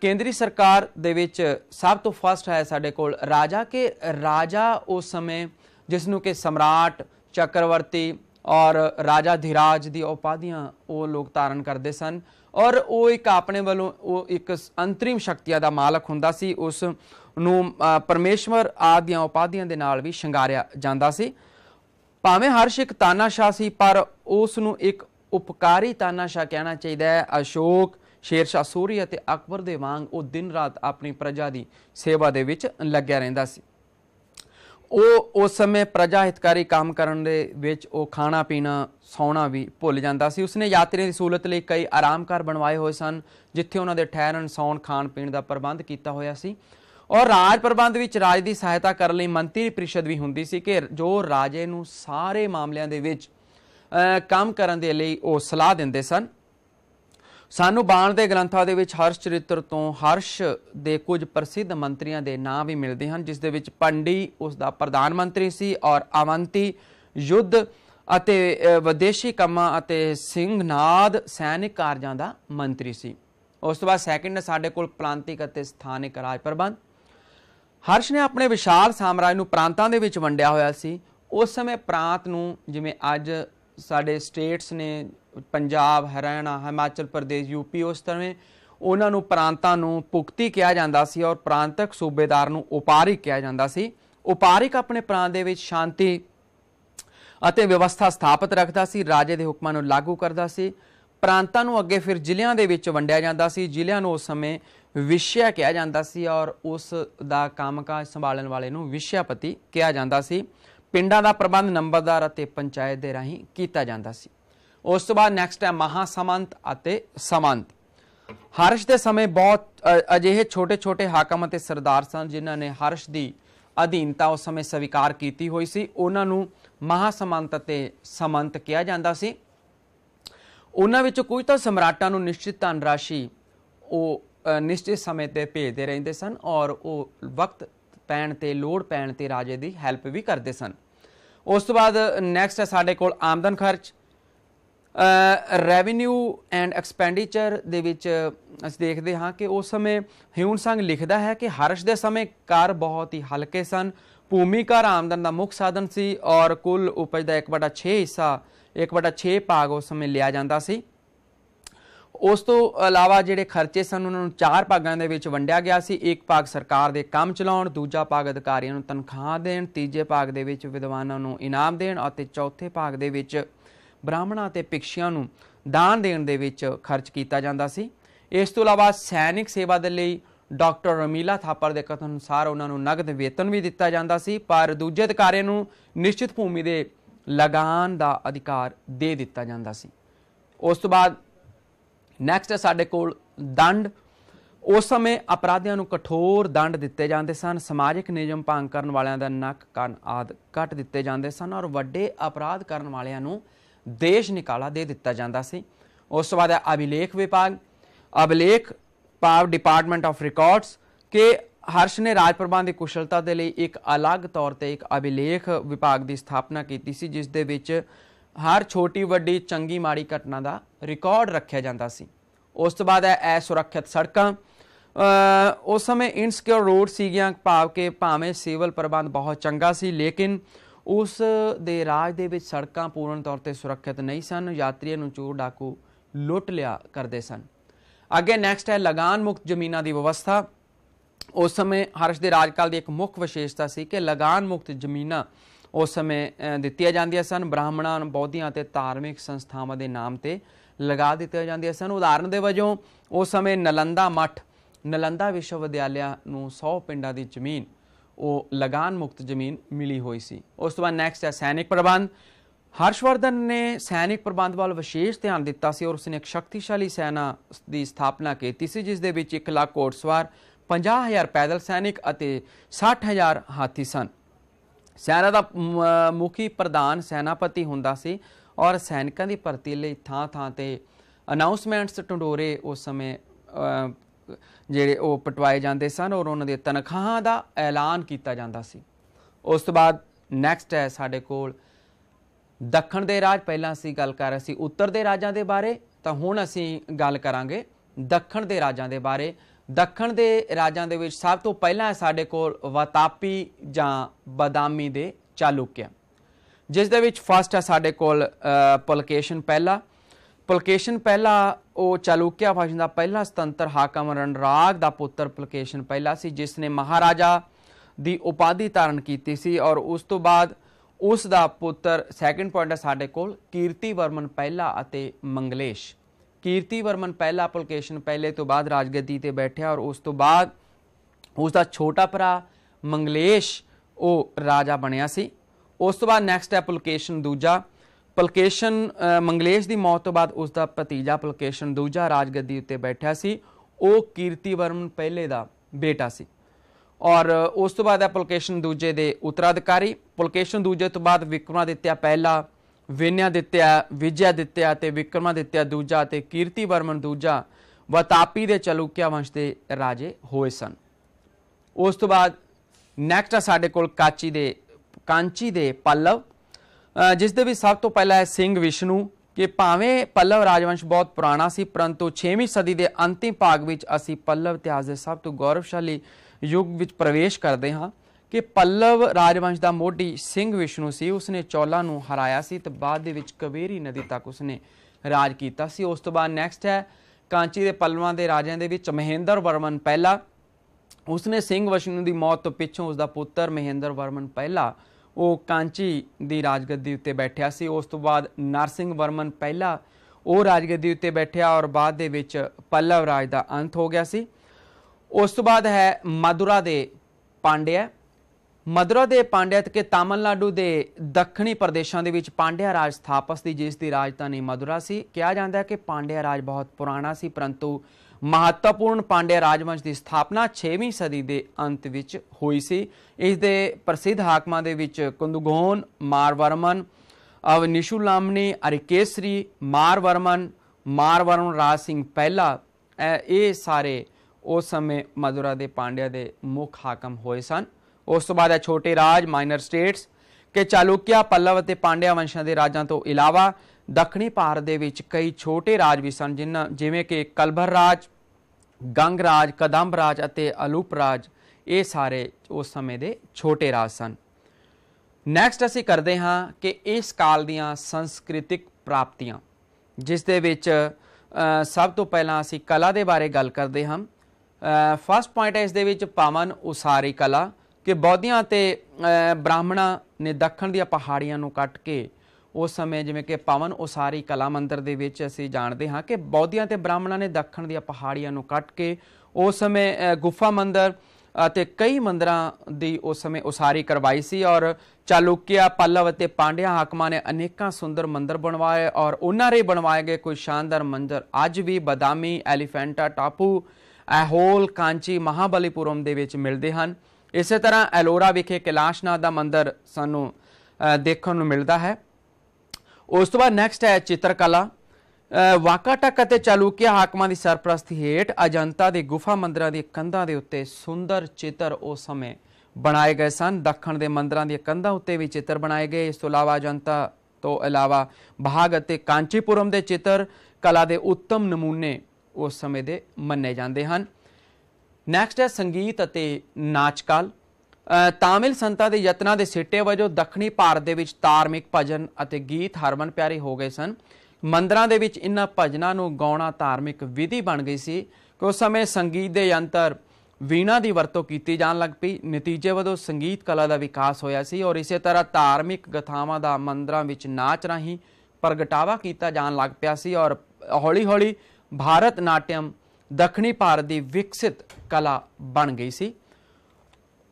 Speaker 1: ਕੇਂਦਰੀ ਸਰਕਾਰ ਦੇ ਵਿੱਚ ਸਭ ਤੋਂ ਫਸਟ ਹੈ ਸਾਡੇ ਕੋਲ ਰਾਜਾ ਕਿ ਰਾਜਾ ਉਸ ਸਮੇਂ ਜਿਸ ਨੂੰ ਕਿ ਸਮਰਾਟ ਚੱਕਰਵਰਤੀ ਔਰ ਰਾਜਾ ਧਿਰਾਜ ਦੀ ਉਪਾਧੀਆਂ ਉਹ ਲੋਕ ਧਾਰਨ ਕਰਦੇ ਸਨ ਔਰ ਉਹ ਇੱਕ ਆਪਣੇ ਵੱਲੋਂ ਉਹ ਇੱਕ ਅੰਤਰੀਮ ਸ਼ਕਤੀਆਂ ਦਾ ਮਾਲਕ ਹੁੰਦਾ ਸੀ ਉਸ ਨੂੰ ਪਰਮੇਸ਼ਵਰ ਆਦਿਆਂ ਉਪਾਧੀਆਂ ਦੇ ਨਾਲ ਵੀ ਸ਼ਿੰਗਾਰਿਆ ਜਾਂਦਾ ਸੀ ਭਾਵੇਂ ਹਰਸ਼ ਇੱਕ ਤਾਨਾਸ਼ਾਹ ਸੀ ਪਰ ਉਸ ਨੂੰ ਇੱਕ ਉਪਕਾਰੀ ਤਾਨਾਸ਼ਾਹ ਕਹਿਣਾ ਚਾਹੀਦਾ ਹੈ ਅਸ਼ੋਕ ਸ਼ੇਰਸ਼ਾਹ ਸੂਰੀ ਅਤੇ ਅਕਬਰ ਦੇ ਵਾਂਗ ਉਹ ਦਿਨ ਰਾਤ ਆਪਣੀ ਪ੍ਰਜਾ ਦੀ ਸੇਵਾ ਦੇ ਵਿੱਚ ਲੱਗਿਆ ਰਹਿੰਦਾ ਸੀ ਉਹ ਉਸ ਸਮੇਂ ਪ੍ਰਜਾ ਹਿਤਕਾਰੀ ਕੰਮ ਕਰਨ ਦੇ ਵਿੱਚ ਉਹ ਖਾਣਾ ਪੀਣਾ ਸੌਣਾ ਵੀ ਭੁੱਲ ਜਾਂਦਾ ਸੀ ਉਸਨੇ ਯਾਤਰੀਆਂ ਦੀ ਸਹੂਲਤ ਲਈ ਕਈ ਆਰਾਮਕਾਰ ਬਣਵਾਏ ਹੋਏ ਸਨ ਜਿੱਥੇ ਉਹਨਾਂ ਦੇ ਠਹਿਰਨ ਸੌਣ ਖਾਣ ਪੀਣ ਦਾ ਪ੍ਰਬੰਧ ਕੀਤਾ ਹੋਇਆ ਸੀ ਔਰ ਰਾਜ ਪ੍ਰਬੰਧ ਵਿੱਚ ਰਾਜ ਦੀ ਸਹਾਇਤਾ ਕਰਨ ਲਈ ਮੰਤਰੀ ਪ੍ਰੀਸ਼ਦ ਵੀ ਹੁੰਦੀ ਸੀ ਕਿ ਜੋ ਰਾਜੇ ਨੂੰ ਸਾਰੇ ਮਾਮਲਿਆਂ ਦੇ ਵਿੱਚ ਕੰਮ ਕਰਨ ਦੇ ਲਈ ਉਹ ਸਲਾਹ ਦਿੰਦੇ ਸਨ ਸਾਨੂੰ ਬਾਣ ਦੇ ਗ੍ਰੰਥਾਂ ਦੇ ਵਿੱਚ ਹਰਸ਼ ਚਰਿੱਤਰ ਤੋਂ ਹਰਸ਼ ਦੇ ਕੁਝ ਪ੍ਰਸਿੱਧ ਮੰਤਰੀਆਂ ਦੇ ਨਾਂ ਵੀ ਮਿਲਦੇ ਹਨ ਜਿਸ ਦੇ ਵਿੱਚ ਪੰਡੀ ਉਸ ਦਾ ਪ੍ਰਧਾਨ ਮੰਤਰੀ ਸੀ ਔਰ ਅਵੰਤੀ ਯੁੱਧ ਅਤੇ ਵਿਦੇਸ਼ੀ ਕੰਮਾਂ ਅਤੇ ਸਿੰਘਨਾਦ ਸੈਨਿਕ ਕਾਰਜਾਂ ਦਾ ਮੰਤਰੀ ਸੀ ਉਸ ਤੋਂ ਬਾਅਦ ਸੈਕਿੰਡ ਸਾਡੇ ਕੋਲ ਪ੍ਰਾਂਤਿਕ ਅਤੇ ਸਥਾਨਿਕ ਰਾਜ ਪ੍ਰਬੰਧ ਹਰਸ਼ ਨੇ ਆਪਣੇ ਵਿਸ਼ਾਲ ਸਾਮਰਾਜ ਨੂੰ ਪ੍ਰਾਂਤਾਂ ਦੇ ਵਿੱਚ ਵੰਡਿਆ ਹੋਇਆ ਸੀ ਉਸ ਸਮੇਂ ਪ੍ਰਾਂਤ ਨੂੰ ਜਿਵੇਂ ਅੱਜ ਸਾਡੇ ਸਟੇਟਸ ਨੇ ਪੰਜਾਬ ਹਰਿਆਣਾ ਹਿਮਾਚਲ ਪ੍ਰਦੇਸ਼ ਯੂਪੀ ਉਸ ਤਰ੍ਹਾਂ ਉਹਨਾਂ ਨੂੰ ਪ੍ਰਾਂਤਾਂ ਨੂੰ ਪੁਕਤੀ ਕਿਹਾ ਜਾਂਦਾ ਸੀ ਔਰ ਪ੍ਰਾਂਤਕ ਸੂਬੇਦਾਰ ਨੂੰ ਉਪਾਰਿਕ ਕਿਹਾ ਜਾਂਦਾ ਸੀ ਉਪਾਰਿਕ ਆਪਣੇ ਪ੍ਰਾਂਤ ਦੇ ਵਿੱਚ ਸ਼ਾਂਤੀ ਅਤੇ ਵਿਵਸਥਾ ਸਥਾਪਿਤ ਰੱਖਦਾ ਸੀ ਰਾਜੇ ਦੇ ਹੁਕਮਾਂ ਨੂੰ ਲਾਗੂ ਕਰਦਾ ਸੀ ਪ੍ਰਾਂਤਾਂ ਨੂੰ ਅੱਗੇ ਫਿਰ ਜ਼ਿਲ੍ਹਿਆਂ ਦੇ ਵਿੱਚ ਵੰਡਿਆ ਜਾਂਦਾ ਸੀ ਜ਼ਿਲ੍ਹਿਆਂ ਨੂੰ ਉਸ ਸਮੇਂ ਵਿਸ਼ਿਆ ਕਿਹਾ ਜਾਂਦਾ ਸੀ ਔਰ ਉਸ ਦਾ ਕੰਮਕਾਜ ਸੰਭਾਲਣ ਵਾਲੇ ਨੂੰ ਵਿਸ਼ਿਆਪਤੀ ਕਿਹਾ ਜਾਂਦਾ ਸੀ ਪਿੰਡਾਂ ਦਾ ਪ੍ਰਬੰਧ ਨੰਬਰਦਾਰ ਅਤੇ ਪੰਚਾਇਤ ਦੇ ਰਾਹੀਂ ਕੀਤਾ ਜਾਂਦਾ ਸੀ ਉਸ ਤੋਂ ਬਾਅਦ ਨੈਕਸਟ ਹੈ ਮਹਾਸਮੰਤ ਅਤੇ ਸਮੰਤ ਹਰਸ਼ ਦੇ ਸਮੇਂ ਬਹੁਤ ਅਜਿਹੇ ਛੋਟੇ-ਛੋਟੇ ਹਾਕਮ ਅਤੇ ਸਰਦਾਰ ਸਨ ਜਿਨ੍ਹਾਂ ਨੇ ਹਰਸ਼ ਦੀ ਅਧੀਨਤਾ ਉਸ ਸਮੇਂ ਸਵੀਕਾਰ ਕੀਤੀ ਹੋਈ ਸੀ ਉਹਨਾਂ ਨੂੰ ਮਹਾਸਮੰਤ ਅਤੇ ਸਮੰਤ ਕਿਹਾ ਜਾਂਦਾ ਸੀ ਉਹਨਾਂ ਵਿੱਚੋਂ ਕੁਝ ਤਾਂ ਸਮਰਾਟਾਂ ਨੂੰ ਨਿਸ਼ਚਿਤ ਧਨ ਰਾਸ਼ੀ ਉਹ ਨਿਸ਼ਚਿਤ ਸਮੇਂ ਤੇ ਭੇਜਦੇ ਰਹਿੰਦੇ ਸਨ ਔਰ ਉਹ ਵਕਤ ਪੈਣ ਤੇ ਲੋੜ ਪੈਣ ਤੇ ਰਾਜੇ ਦੀ ਹੈਲਪ ਵੀ ਕਰਦੇ ਸਨ ਉਸ ਤੋਂ ਬਾਅਦ ਨੈਕਸਟ ਹੈ ਸਾਡੇ ਕੋਲ ਆਮਦਨ ਖਰਚ ਰੈਵਨਿਊ ਐਂਡ ਐਕਸਪੈਂਡੀਚਰ ਦੇ ਵਿੱਚ ਅਸੀਂ ਦੇਖਦੇ ਹਾਂ ਕਿ ਉਸ ਸਮੇਂ ਹਿਊਨ ਸੰਗ ਲਿਖਦਾ ਹੈ ਕਿ ਹਰਸ਼ ਦੇ ਸਮੇਂ ਕਰ ਬਹੁਤ ਹੀ ਹਲਕੇ ਸਨ ਭੂਮੀ ਕਰ ਆਮਦਨ ਦਾ ਮੁੱਖ ਸਾਧਨ ਸੀ ਔਰ ਕੁੱਲ ਉਪਜ ਦਾ 1/6 ਹਿੱਸਾ 1/6 ਭਾਗ ਉਸ ਸਮੇਂ ਲਿਆ ਜਾਂਦਾ ਸੀ ਉਸ ਤੋਂ ਇਲਾਵਾ ਜਿਹੜੇ ਖਰਚੇ ਸਨ ਉਹਨਾਂ ਨੂੰ ਚਾਰ ਭਾਗਾਂ ਦੇ ਵਿੱਚ ਵੰਡਿਆ ਗਿਆ ਸੀ ਇੱਕ ਭਾਗ ਸਰਕਾਰ ਦੇ ਕੰਮ ਚਲਾਉਣ ਦੂਜਾ ਭਾਗ ਅਧਿਕਾਰੀਆਂ ਨੂੰ ਤਨਖਾਹ ਦੇਣ ਤੀਜੇ ਭਾਗ ਦੇ ਵਿੱਚ ਵਿਦਵਾਨਾਂ ਨੂੰ ਇਨਾਮ ਦੇਣ ਅਤੇ ਚੌਥੇ ਭਾਗ ਦੇ ਵਿੱਚ ਬ੍ਰਾਹਮਣਾਂ ਤੇ ਪਿਕਸ਼ੀਆਂ ਨੂੰ ਦਾਨ ਦੇਣ ਦੇ ਵਿੱਚ ਖਰਚ ਕੀਤਾ ਜਾਂਦਾ ਸੀ ਇਸ ਤੋਂ ਇਲਾਵਾ ਸੈਨਿਕ ਸੇਵਾ ਦੇ ਲਈ ਡਾਕਟਰ ਰਮੀਲਾ ਥਾਪਰ ਦੇ ਕਥਨ ਅਨੁਸਾਰ ਉਹਨਾਂ ਨੂੰ ਨਗਦ ਵੇਤਨ ਵੀ ਦਿੱਤਾ ਜਾਂਦਾ ਸੀ ਪਰ ਦੂਜੇ ਅਧਿਕਾਰੀਆਂ ਨੂੰ ਨਿਸ਼ਚਿਤ ਭੂਮੀ ਦੇ ਲਗਾਨ ਦਾ ਅਧਿਕਾਰ ਦੇ ਦਿੱਤਾ ਜਾਂਦਾ ਸੀ ਉਸ ਤੋਂ ਬਾਅਦ ਨੈਕਸਟ ਹੈ ਸਾਡੇ ਕੋਲ ਦੰਡ ਉਸ ਸਮੇਂ ਅਪਰਾਧੀਆਂ ਨੂੰ ਕਠੋਰ ਦੰਡ ਦਿੱਤੇ ਜਾਂਦੇ ਸਨ ਸਮਾਜਿਕ ਨਿਯਮ ਭੰਗ ਕਰਨ ਵਾਲਿਆਂ ਦਾ ਨੱਕ ਕੰਨ ਆਦ ਕੱਟ ਦਿੱਤੇ ਜਾਂਦੇ ਸਨ ਔਰ ਵੱਡੇ ਅਪਰਾਧ ਕਰਨ ਵਾਲਿਆਂ ਨੂੰ ਦੇਸ਼ ਨਿਕਾਲਾ ਦੇ ਦਿੱਤਾ ਜਾਂਦਾ ਸੀ ਉਸ ਤੋਂ ਬਾਅਦ ਅਭਿਲੇਖ ਵਿਭਾਗ ਅਭਿਲੇਖ ਪਾਵ ਡਿਪਾਰਟਮੈਂਟ ਆਫ ਰਿਕਾਰਡਸ ਕਿ ਹਰਸ਼ ਨੇ ਰਾਜ ਪ੍ਰਬੰਧ ਦੀ ਕੁਸ਼ਲਤਾ ਦੇ ਲਈ ਇੱਕ ਅਲੱਗ ਤੌਰ ਤੇ ਇੱਕ ਅਭਿਲੇਖ ਵਿਭਾਗ ਦੀ ਸਥਾਪਨਾ ਕੀਤੀ ਸੀ ਜਿਸ ਦੇ ਵਿੱਚ ਹਰ ਛੋਟੀ ਵੱਡੀ ਚੰਗੀ ਮਾੜੀ ਘਟਨਾ ਦਾ ਰਿਕਾਰਡ ਰੱਖਿਆ ਜਾਂਦਾ ਸੀ ਉਸ ਤੋਂ ਬਾਅਦ ਐ ਸੁਰੱਖਿਅਤ ਸੜਕਾਂ ਉਸ ਸਮੇਂ ਇਨਸਕਿਉਰ ਰੋਡ ਸੀਗੀਆਂ ਭਾਵ ਕੇ ਭਾਵੇਂ ਸਿਵਲ ਪ੍ਰਬੰਧ ਬਹੁਤ ਚੰਗਾ ਸੀ ਲੇਕਿਨ ਉਸ ਦੇ ਰਾਜ ਦੇ ਵਿੱਚ ਸੜਕਾਂ ਪੂਰਨ ਤੌਰ ਤੇ ਸੁਰੱਖਿਅਤ ਨਹੀਂ ਸਨ ਯਾਤਰੀਆਂ ਨੂੰ ਚੋਰ ਡਾਕੂ ਲੁੱਟ ਲਿਆ ਕਰਦੇ ਸਨ ਅੱਗੇ ਨੈਕਸਟ ਹੈ ਲਗਾਨ ਮੁਕਤ ਜ਼ਮੀਨਾਂ ਦੀ ਵਿਵਸਥਾ ਉਸ ਸਮੇਂ ਹਰਸ਼ ਦੇ ਰਾਜਕਾਲ ਦੀ ਇੱਕ ਮੁੱਖ ਵਿਸ਼ੇਸ਼ਤਾ ਸੀ ਕਿ ਲਗਾਨ ਮੁਕਤ ਜ਼ਮੀਨਾਂ ਉਸ ਸਮੇਂ ਦਿੱਤੀਆਂ ਜਾਂਦੀਆਂ ਸਨ ਬ੍ਰਾਹਮਣਾਂ ਬੌਧੀਆਂ ਤੇ ਧਾਰਮਿਕ ਸੰਸਥਾਵਾਂ ਦੇ ਨਾਮ ਤੇ ਲਗਾ ਦਿੱਤੀਆਂ ਜਾਂਦੀਆਂ ਸਨ ਉਦਾਹਰਨ ਦੇ ਵਜੋਂ ਉਸ ਸਮੇਂ ਨਲੰਦਾ ਮੱਠ ਨਲੰਦਾ ਵਿਸ਼ਵ ਵਿਦਿਆਲਿਆ ਨੂੰ 100 ਪਿੰਡਾਂ ਦੀ ਜ਼ਮੀਨ ਉਹ ਲਗਾਨ ਮੁਕਤ ਜ਼ਮੀਨ ਮਿਲੀ ਹੋਈ ਸੀ ਉਸ ਤੋਂ ਬਾਅਦ ਨੈਕਸਟ ਹੈ ਸੈਨਿਕ ਪ੍ਰਬੰਧ ਹਰਸ਼ਵਰਧਨ ਨੇ ਸੈਨਿਕ ਪ੍ਰਬੰਧ ਵੱਲ ਵਿਸ਼ੇਸ਼ ਧਿਆਨ ਦਿੱਤਾ ਸੀ ਔਰ ਉਸਨੇ ਇੱਕ ਸ਼ਕਤੀਸ਼ਾਲੀ ਸੈਨਾ ਦੀ ਸਥਾਪਨਾ ਕੀਤੀ ਸੀ ਜਿਸ ਦੇ ਵਿੱਚ 1 ਲੱਖ ਘੋੜਸਵਾਰ 50000 ਪੈਦਲ ਸੈਨਿਕ ਅਤੇ 60000 ਹਾਥੀ ਸਨ ਸੈਨਾ ਦਾ ਮੁਖੀ ਪ੍ਰਧਾਨ ਸੈਨਾਪਤੀ ਹੁੰਦਾ ਸੀ ਔਰ ਸੈਨਿਕਾਂ ਦੀ ਭਰਤੀ ਲਈ ਥਾਂ-ਥਾਂ ਤੇ ਅਨਾਉਂਸਮੈਂਟਸ ਟੰਡੋਰੇ ਉਸ ਸਮੇਂ ਜਿਹੜੇ ਉਹ ਪਟਵਾਏ ਜਾਂਦੇ ਸਨ ਔਰ ਉਹਨਾਂ ਦੇ ਤਨਖਾਹਾਂ ਦਾ ਐਲਾਨ ਕੀਤਾ ਜਾਂਦਾ ਸੀ ਉਸ ਤੋਂ ਬਾਅਦ ਨੈਕਸਟ ਹੈ ਸਾਡੇ ਕੋਲ ਦੱਖਣ ਦੇ ਰਾਜ ਪਹਿਲਾਂ ਅਸੀਂ ਗੱਲ ਕਰ ਰਹੇ ਸੀ ਉੱਤਰ ਦੇ ਰਾਜਾਂ ਦੇ ਬਾਰੇ ਤਾਂ ਹੁਣ ਅਸੀਂ ਗੱਲ ਕਰਾਂਗੇ ਦੱਖਣ ਦੇ ਰਾਜਾਂ ਦੇ ਬਾਰੇ ਦੱਖਣ ਦੇ ਰਾਜਾਂ ਦੇ ਵਿੱਚ ਸਭ ਤੋਂ ਪਹਿਲਾਂ ਸਾਡੇ ਕੋਲ ਵਤਾਪੀ ਜਾਂ ਬਦਾਮੀ ਦੇ ਚਾਲੁਕਿਆ ਜਿਸ ਦੇ ਵਿੱਚ ਫਸਟ ਹੈ ਸਾਡੇ ਕੋਲ ਪੁਲਕੇਸ਼ਨ ਪਹਿਲਾ ਪੁਲਕੇਸ਼ਨ ਪਹਿਲਾ ਉਹ ਚਾਲੁਕਿਆ ਫਾਸ਼ਨ ਦਾ ਪਹਿਲਾ ਸੁਤੰਤਰ ਹਾਕਮ ਰਣਰਾਗ ਦਾ ਪੁੱਤਰ ਪੁਲਕੇਸ਼ਨ ਪਹਿਲਾ ਸੀ ਜਿਸ ਨੇ ਮਹਾਰਾਜਾ ਦੀ ਉਪਾਧੀ ਧਾਰਨ ਕੀਤੀ ਸੀ ਔਰ ਉਸ ਤੋਂ ਬਾਅਦ ਉਸ ਦਾ ਪੁੱਤਰ ਸੈਕੰਡ ਪੁਆਇੰਟ ਹੈ ਸਾਡੇ ਕੋਲ ਕੀਰਤੀ ਵਰਮਨ ਪਹਿਲਾ ਅਤੇ ਮੰਗਲੇਸ਼ ਕੀਰਤੀ ਵਰਮਨ ਪਹਿਲਾ ਐਪਲੀਕੇਸ਼ਨ ਪਹਿਲੇ ਤੋਂ ਬਾਅਦ ਰਾਜਗਦੀ ਤੇ ਬੈਠਿਆ ਔਰ ਉਸ ਤੋਂ ਬਾਅਦ ਉਸ ਦਾ ਛੋਟਾ ਭਰਾ ਮੰਗਲੇਸ਼ ਉਹ ਰਾਜਾ ਬਣਿਆ ਸੀ ਉਸ ਤੋਂ ਬਾਅਦ ਨੈਕਸਟ ਐਪਲੀਕੇਸ਼ਨ ਦੂਜਾ ਪਲਕੇਸ਼ਨ ਮੰਗਲੇਸ਼ ਦੀ ਮੌਤ ਤੋਂ ਬਾਅਦ ਉਸ ਦਾ ਭਤੀਜਾ ਪਲਕੇਸ਼ਨ ਦੂਜਾ ਰਾਜਗਦੀ ਉੱਤੇ ਬੈਠਿਆ ਸੀ ਉਹ ਕੀਰਤੀ ਵਰਮਨ ਪਹਿਲੇ ਦਾ ਬੇਟਾ ਸੀ ਔਰ ਉਸ ਤੋਂ ਬਾਅਦ ਐਪਲੀਕੇਸ਼ਨ ਦੂਜੇ ਦੇ ਉਤਰਾਧਿਕਾਰੀ ਪਲਕੇਸ਼ਨ ਦੂਜੇ ਤੋਂ ਬਾਅਦ ਵਿਕਰਮਾਦਿੱਤਿਆ ਪਹਿਲਾ ਵਿਨਿਆ ਦਿੱਤਿਆ ਵਿਜਿਆ ਦਿੱਤਿਆ ਤੇ ਵਿਕਰਮਾ ਦਿੱਤਿਆ ਦੂਜਾ ਤੇ ਕੀਰਤੀ ਵਰਮਨ ਦੂਜਾ ਵਤਾਪੀ ਦੇ ਚਲੂਕਿਆ ਵੰਸ਼ ਦੇ ਰਾਜੇ ਹੋਏ ਸਨ ਉਸ ਤੋਂ ਬਾਅਦ ਨੈਕਸਟ ਆ ਸਾਡੇ ਕੋਲ ਕਾਚੀ ਦੇ ਕਾਂਚੀ ਦੇ ਪੱਲਵ ਜਿਸ ਦੇ ਵੀ ਸਭ ਤੋਂ ਪਹਿਲਾਂ ਹੈ ਸਿੰਘ ਵਿਸ਼ਨੂੰ ਕਿ ਭਾਵੇਂ ਪੱਲਵ ਰਾਜਵੰਸ਼ ਬਹੁਤ ਪੁਰਾਣਾ ਸੀ ਪਰੰਤੂ 6ਵੀਂ ਸਦੀ ਦੇ ਅੰਤਿਮ ਭਾਗ ਵਿੱਚ ਅਸੀਂ ਪੱਲਵ ਇਤਿਹਾਸ ਦੇ ਸਭ ਤੋਂ ਗੌਰਵਸ਼ਾਲੀ ਯੁੱਗ ਵਿੱਚ ਪ੍ਰਵੇਸ਼ ਕਰਦੇ ਹਾਂ ਕਿ ਪੱਲਵ ਰਾਜਵੰਸ਼ ਦਾ ਮੋਢੀ ਸਿੰਘ ਵਿਸ਼ਨੂੰ ਸੀ ਉਸਨੇ ਚੋਲਾ ਨੂੰ ਹਰਾਇਆ ਸੀ ਤੇ ਬਾਅਦ ਦੇ ਵਿੱਚ ਕਵੇਰੀ ਨਦੀ ਤੱਕ ਉਸਨੇ ਰਾਜ ਕੀਤਾ ਸੀ ਉਸ ਤੋਂ ਬਾਅਦ ਨੈਕਸਟ ਹੈ ਕਾਂਚੀ ਦੇ ਪੱਲਵਾਂ ਦੇ ਰਾਜਿਆਂ ਦੇ ਵਿੱਚ ਮਹਿੰਦਰ ਵਰਮਨ ਪਹਿਲਾ ਉਸਨੇ ਸਿੰਘ ਵਿਸ਼ਨੂੰ ਦੀ ਮੌਤ ਤੋਂ ਪਿੱਛੋਂ ਉਸ ਦਾ ਪੁੱਤਰ ਮਹਿੰਦਰ ਵਰਮਨ ਪਹਿਲਾ ਉਹ ਕਾਂਚੀ ਦੀ ਰਾਜਗੱਦੀ ਉੱਤੇ ਬੈਠਿਆ ਸੀ ਉਸ ਤੋਂ ਬਾਅਦ ਨਰਸਿੰਘ ਵਰਮਨ ਪਹਿਲਾ ਉਹ ਰਾਜਗੱਦੀ ਉੱਤੇ ਬੈਠਿਆ ਔਰ ਬਾਅਦ ਦੇ ਵਿੱਚ ਪੱਲਵ ਰਾਜ ਦਾ ਅੰਤ ਹੋ ਗਿਆ ਸੀ ਉਸ ਤੋਂ ਬਾਅਦ ਹੈ ਮਦੁਰਾ ਦੇ ਪਾਂਡਿਆ ਮਦਰਾ ਦੇ ਪਾਂਡਿਆ ਤੇ ਤਾਮਿਲਨਾਡੂ ਦੇ ਦੱਖਣੀ ਪ੍ਰਦੇਸ਼ਾਂ ਦੇ ਵਿੱਚ ਪਾਂਡਿਆ ਰਾਜ ਸਥਾਪਸ ਦੀ ਜਿਸ ਦੀ ਰਾਜਧਾਨੀ ਮਦੁਰਾ ਸੀ ਕਿਹਾ ਜਾਂਦਾ ਹੈ ਕਿ ਪਾਂਡਿਆ ਰਾਜ ਬਹੁਤ ਪੁਰਾਣਾ ਸੀ ਪਰੰਤੂ ਮਹੱਤਵਪੂਰਨ ਪਾਂਡਿਆ ਰਾਜਵੰਸ਼ ਦੀ ਸਥਾਪਨਾ 6ਵੀਂ ਸਦੀ ਦੇ ਅੰਤ ਵਿੱਚ ਹੋਈ ਸੀ ਇਸ ਦੇ ਪ੍ਰਸਿੱਧ ਹਾਕਮਾਂ ਦੇ ਵਿੱਚ ਕੁੰਦਗੋਨ ਮਾਰਵਰਮਨ ਅਵਨਿਸ਼ੁਲਾਮਨੀ ਅਰਿਕੇਸਰੀ ਮਾਰਵਰਮਨ ਮਾਰਵਰਮਨ ਰਾਜ ਸਿੰਘ ਪਹਿਲਾ ਇਹ ਸਾਰੇ ਉਸ ਸਮੇਂ ਮਦੁਰਾ ਦੇ ਪਾਂਡਿਆ ਦੇ ਮੁੱਖ ਹਾਕਮ ਹੋਏ ਸਨ ਉਸ ਤੋਂ ਬਾਅਦ ਹੈ ਛੋਟੇ ਰਾਜ ਮਾਈਨਰ ਸਟੇਟਸ ਕਿ ਚਾਲੁਕਿਆ ਪੱਲਵ ਅਤੇ ਪਾਂਡਿਆ ਵੰਸ਼ਾਂ ਦੇ ਰਾਜਾਂ ਤੋਂ ਇਲਾਵਾ ਦੱਖਣੀ ਭਾਰਤ ਦੇ ਵਿੱਚ ਕਈ ਛੋਟੇ ਰਾਜ ਵੀ ਸਨ ਜਿਨ੍ਹਾਂ ਜਿਵੇਂ ਕਿ ਕਲਭਰ ਰਾਜ ਗੰਗ ਰਾਜ ਕਦੰਬ ਰਾਜ ਅਤੇ ਅਲੂਪ ਰਾਜ ਇਹ ਸਾਰੇ ਉਸ ਸਮੇਂ ਦੇ ਛੋਟੇ ਰਾਜ ਸਨ ਨੈਕਸਟ ਅਸੀਂ ਕਰਦੇ ਹਾਂ ਕਿ ਇਸ ਕਾਲ ਦੀਆਂ ਸੰਸਕ੍ਰਿਤਿਕ ਪ੍ਰਾਪਤੀਆਂ ਜਿਸ ਦੇ ਵਿੱਚ ਸਭ ਤੋਂ ਪਹਿਲਾਂ ਅਸੀਂ ਕਲਾ ਦੇ ਬਾਰੇ ਗੱਲ ਕਰਦੇ ਹਾਂ ਫਸਟ ਪੁਆਇੰਟ ਹੈ ਇਸ ਦੇ ਵਿੱਚ ਪਾਵਨ ਉਸਾਰੀ ਕਲਾ ਕਿ ਬੌਧੀਆਂ ਤੇ ਬ੍ਰਾਹਮਣਾਂ ਨੇ ਦੱਖਣ ਦੀਆਂ ਪਹਾੜੀਆਂ ਨੂੰ ਕੱਟ ਕੇ ਉਸ ਸਮੇਂ ਜਿਵੇਂ ਕਿ ਪਵਨ ਉਸਾਰੀ ਕਲਾ ਮੰਦਰ ਦੇ ਵਿੱਚ ਅਸੀਂ ਜਾਣਦੇ ਹਾਂ ਕਿ ਬੌਧੀਆਂ ਤੇ ਬ੍ਰਾਹਮਣਾਂ ਨੇ ਦੱਖਣ ਦੀਆਂ ਪਹਾੜੀਆਂ ਨੂੰ ਕੱਟ ਕੇ ਉਸ ਸਮੇਂ ਗੁਫਾ ਮੰਦਰ ਅਤੇ ਕਈ ਮੰਦਰਾਂ ਦੀ ਉਸ ਸਮੇਂ ਉਸਾਰੀ ਕਰਵਾਈ ਸੀ ਔਰ ਚਾਲੁਕਿਆ ਪੱਲਵ ਅਤੇ ਪਾਂਡਿਆ ਹਾਕਮਾਂ ਨੇ ਅਨੇਕਾਂ ਸੁੰਦਰ ਮੰਦਰ ਬਣਵਾਏ ਔਰ ਉਹਨਾਂ ਰੇ ਬਣਵਾਏ ਗਏ ਕੋਈ ਸ਼ਾਨਦਾਰ ਮੰਦਰ ਅੱਜ ਵੀ ਬਦਾਮੀ ਐਲੀਫੈਂਟਾ ਟਾਪੂ ਅਹੋਲ ਕਾਂਚੀ ਮਹਾਬਲੀਪੁਰਮ ਦੇ ਵਿੱਚ ਮਿਲਦੇ ਹਨ ਇਸੇ ਤਰ੍ਹਾਂ ਐਲੋਰਾ ਵਿਖੇ ਕਿਲਾਸ਼ਨਾ ਦਾ ਮੰਦਿਰ ਸਾਨੂੰ ਦੇਖਣ ਨੂੰ ਮਿਲਦਾ ਹੈ ਉਸ ਤੋਂ ਬਾਅਦ ਨੈਕਸਟ ਹੈ ਚਿੱਤਰਕਲਾ ਵਾਕਾਟਕ ਅਤੇ ਚਾਲੂਕਿਆ ਹਾਕਮਾਂ ਦੀ ਸਰਪ੍ਰਸਤੀ ਹੇਠ ਅਜੰਤਾ ਦੇ ਗੁਫਾ ਮੰਦਰਾਂ ਦੀਆਂ ਕੰਧਾਂ ਦੇ ਉੱਤੇ ਸੁੰਦਰ ਚਿੱਤਰ ਉਸ ਸਮੇਂ ਬਣਾਏ ਗਏ ਸਨ ਦੱਖਣ ਦੇ ਮੰਦਰਾਂ ਦੀਆਂ ਕੰਧਾਂ ਉੱਤੇ ਵੀ ਚਿੱਤਰ ਬਣਾਏ ਗਏ ਇਸ ਤੋਂ ਇਲਾਵਾ ਅਜੰਤਾ ਤੋਂ ਇਲਾਵਾ ਭਾਗ ਅਤੇ ਕਾਂਚੀਪੁਰਮ ਦੇ ਚਿੱਤਰ ਕਲਾ ਦੇ ਉੱਤਮ ਨਮੂਨੇ ਉਸ ਸਮੇਂ ਦੇ ਮੰਨੇ ਜਾਂਦੇ ਹਨ ਨੈਕਸਟ ਹੈ ਸੰਗੀਤ ਅਤੇ ਨਾਚਕਾਲ ਤਾਮਿਲ ਸੰਤਾਂ ਦੇ ਯਤਨਾਂ ਦੇ ਸਿੱਟੇ ਵਜੋਂ ਦੱਖਣੀ ਭਾਰਤ ਦੇ ਵਿੱਚ ਧਾਰਮਿਕ ਭਜਨ ਅਤੇ ਗੀਤ ਹਰਮਨ ਪਿਆਰੇ ਹੋ ਗਏ ਸਨ ਮੰਦਰਾਂ ਦੇ ਵਿੱਚ ਇਨ੍ਹਾਂ ਭਜਨਾਂ ਨੂੰ ਗਾਉਣਾ ਧਾਰਮਿਕ ਵਿਧੀ ਬਣ ਗਈ ਸੀ ਕਿ ਉਸ ਸਮੇਂ ਸੰਗੀਤ ਦੇ ਯੰਤਰ ਵੀਣਾ ਦੀ ਵਰਤੋਂ ਕੀਤੀ ਜਾਣ ਲੱਗ ਪਈ ਨਤੀਜੇ ਵਜੋਂ ਸੰਗੀਤ ਕਲਾ ਦਾ ਵਿਕਾਸ ਹੋਇਆ ਸੀ ਔਰ ਇਸੇ ਤਰ੍ਹਾਂ ਧਾਰਮਿਕ ਗਥਾਵਾਂ ਦਾ ਮੰਦਰਾਂ ਵਿੱਚ ਨਾਚ ਰਾਹੀਂ ਪ੍ਰਗਟਾਵਾ ਕੀਤਾ ਜਾਣ ਲੱਗ ਪਿਆ ਸੀ ਔਰ ਹੌਲੀ-ਹੌਲੀ ਭਾਰਤ ਨਾਟਿਅਮ ਦੱਖਣੀ ਭਾਰਤ ਦੀ ਵਿਕਸਿਤ ਕਲਾ ਬਣ ਗਈ ਸੀ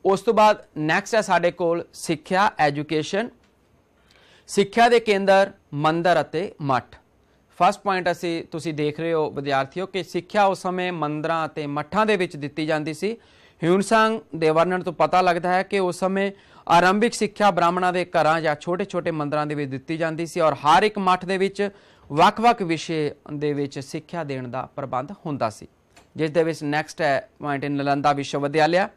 Speaker 1: ਉਸ ਤੋਂ ਬਾਅਦ ਨੈਕਸਟ ਹੈ ਸਾਡੇ ਕੋਲ ਸਿੱਖਿਆ ਐਜੂਕੇਸ਼ਨ ਸਿੱਖਿਆ ਦੇ ਕੇਂਦਰ ਮੰਦਰ ਅਤੇ ਮੱਠ ਫਸਟ ਪੁਆਇੰਟ ਅਸੀਂ ਤੁਸੀਂ ਦੇਖ ਰਹੇ ਹੋ ਵਿਦਿਆਰਥੀਓ ਕਿ ਸਿੱਖਿਆ ਉਸ ਸਮੇਂ ਮੰਦਰਾਂ ਅਤੇ ਮੱਠਾਂ ਦੇ ਵਿੱਚ ਦਿੱਤੀ ਜਾਂਦੀ ਸੀ ਸੰਗ ਦੇ ਵਰਣਨ ਤੋਂ ਪਤਾ ਲੱਗਦਾ ਹੈ ਕਿ ਉਸ ਸਮੇਂ ਆਰੰਭਿਕ ਸਿੱਖਿਆ ਬ੍ਰਾਹਮਣਾਂ ਦੇ ਘਰਾਂ ਜਾਂ ਛੋਟੇ-ਛੋਟੇ ਮੰਦਰਾਂ ਦੇ ਵਿੱਚ ਦਿੱਤੀ ਜਾਂਦੀ ਸੀ ਔਰ ਹਰ ਇੱਕ ਮੱਠ ਦੇ ਵਿੱਚ ਵੱਖ-ਵੱਖ ਵਿਸ਼ੇ ਦੇ ਵਿੱਚ ਸਿੱਖਿਆ ਦੇਣ ਦਾ ਪ੍ਰਬੰਧ ਹੁੰਦਾ ਸੀ ਜਿਸ ਦੇ ਵਿੱਚ ਨੈਕਸਟ ਹੈ ਪੁਆਇੰਟ ਨਲੰਦਾ ਵਿਸ਼ਵ ਵਿਦਿਆਲਿਆ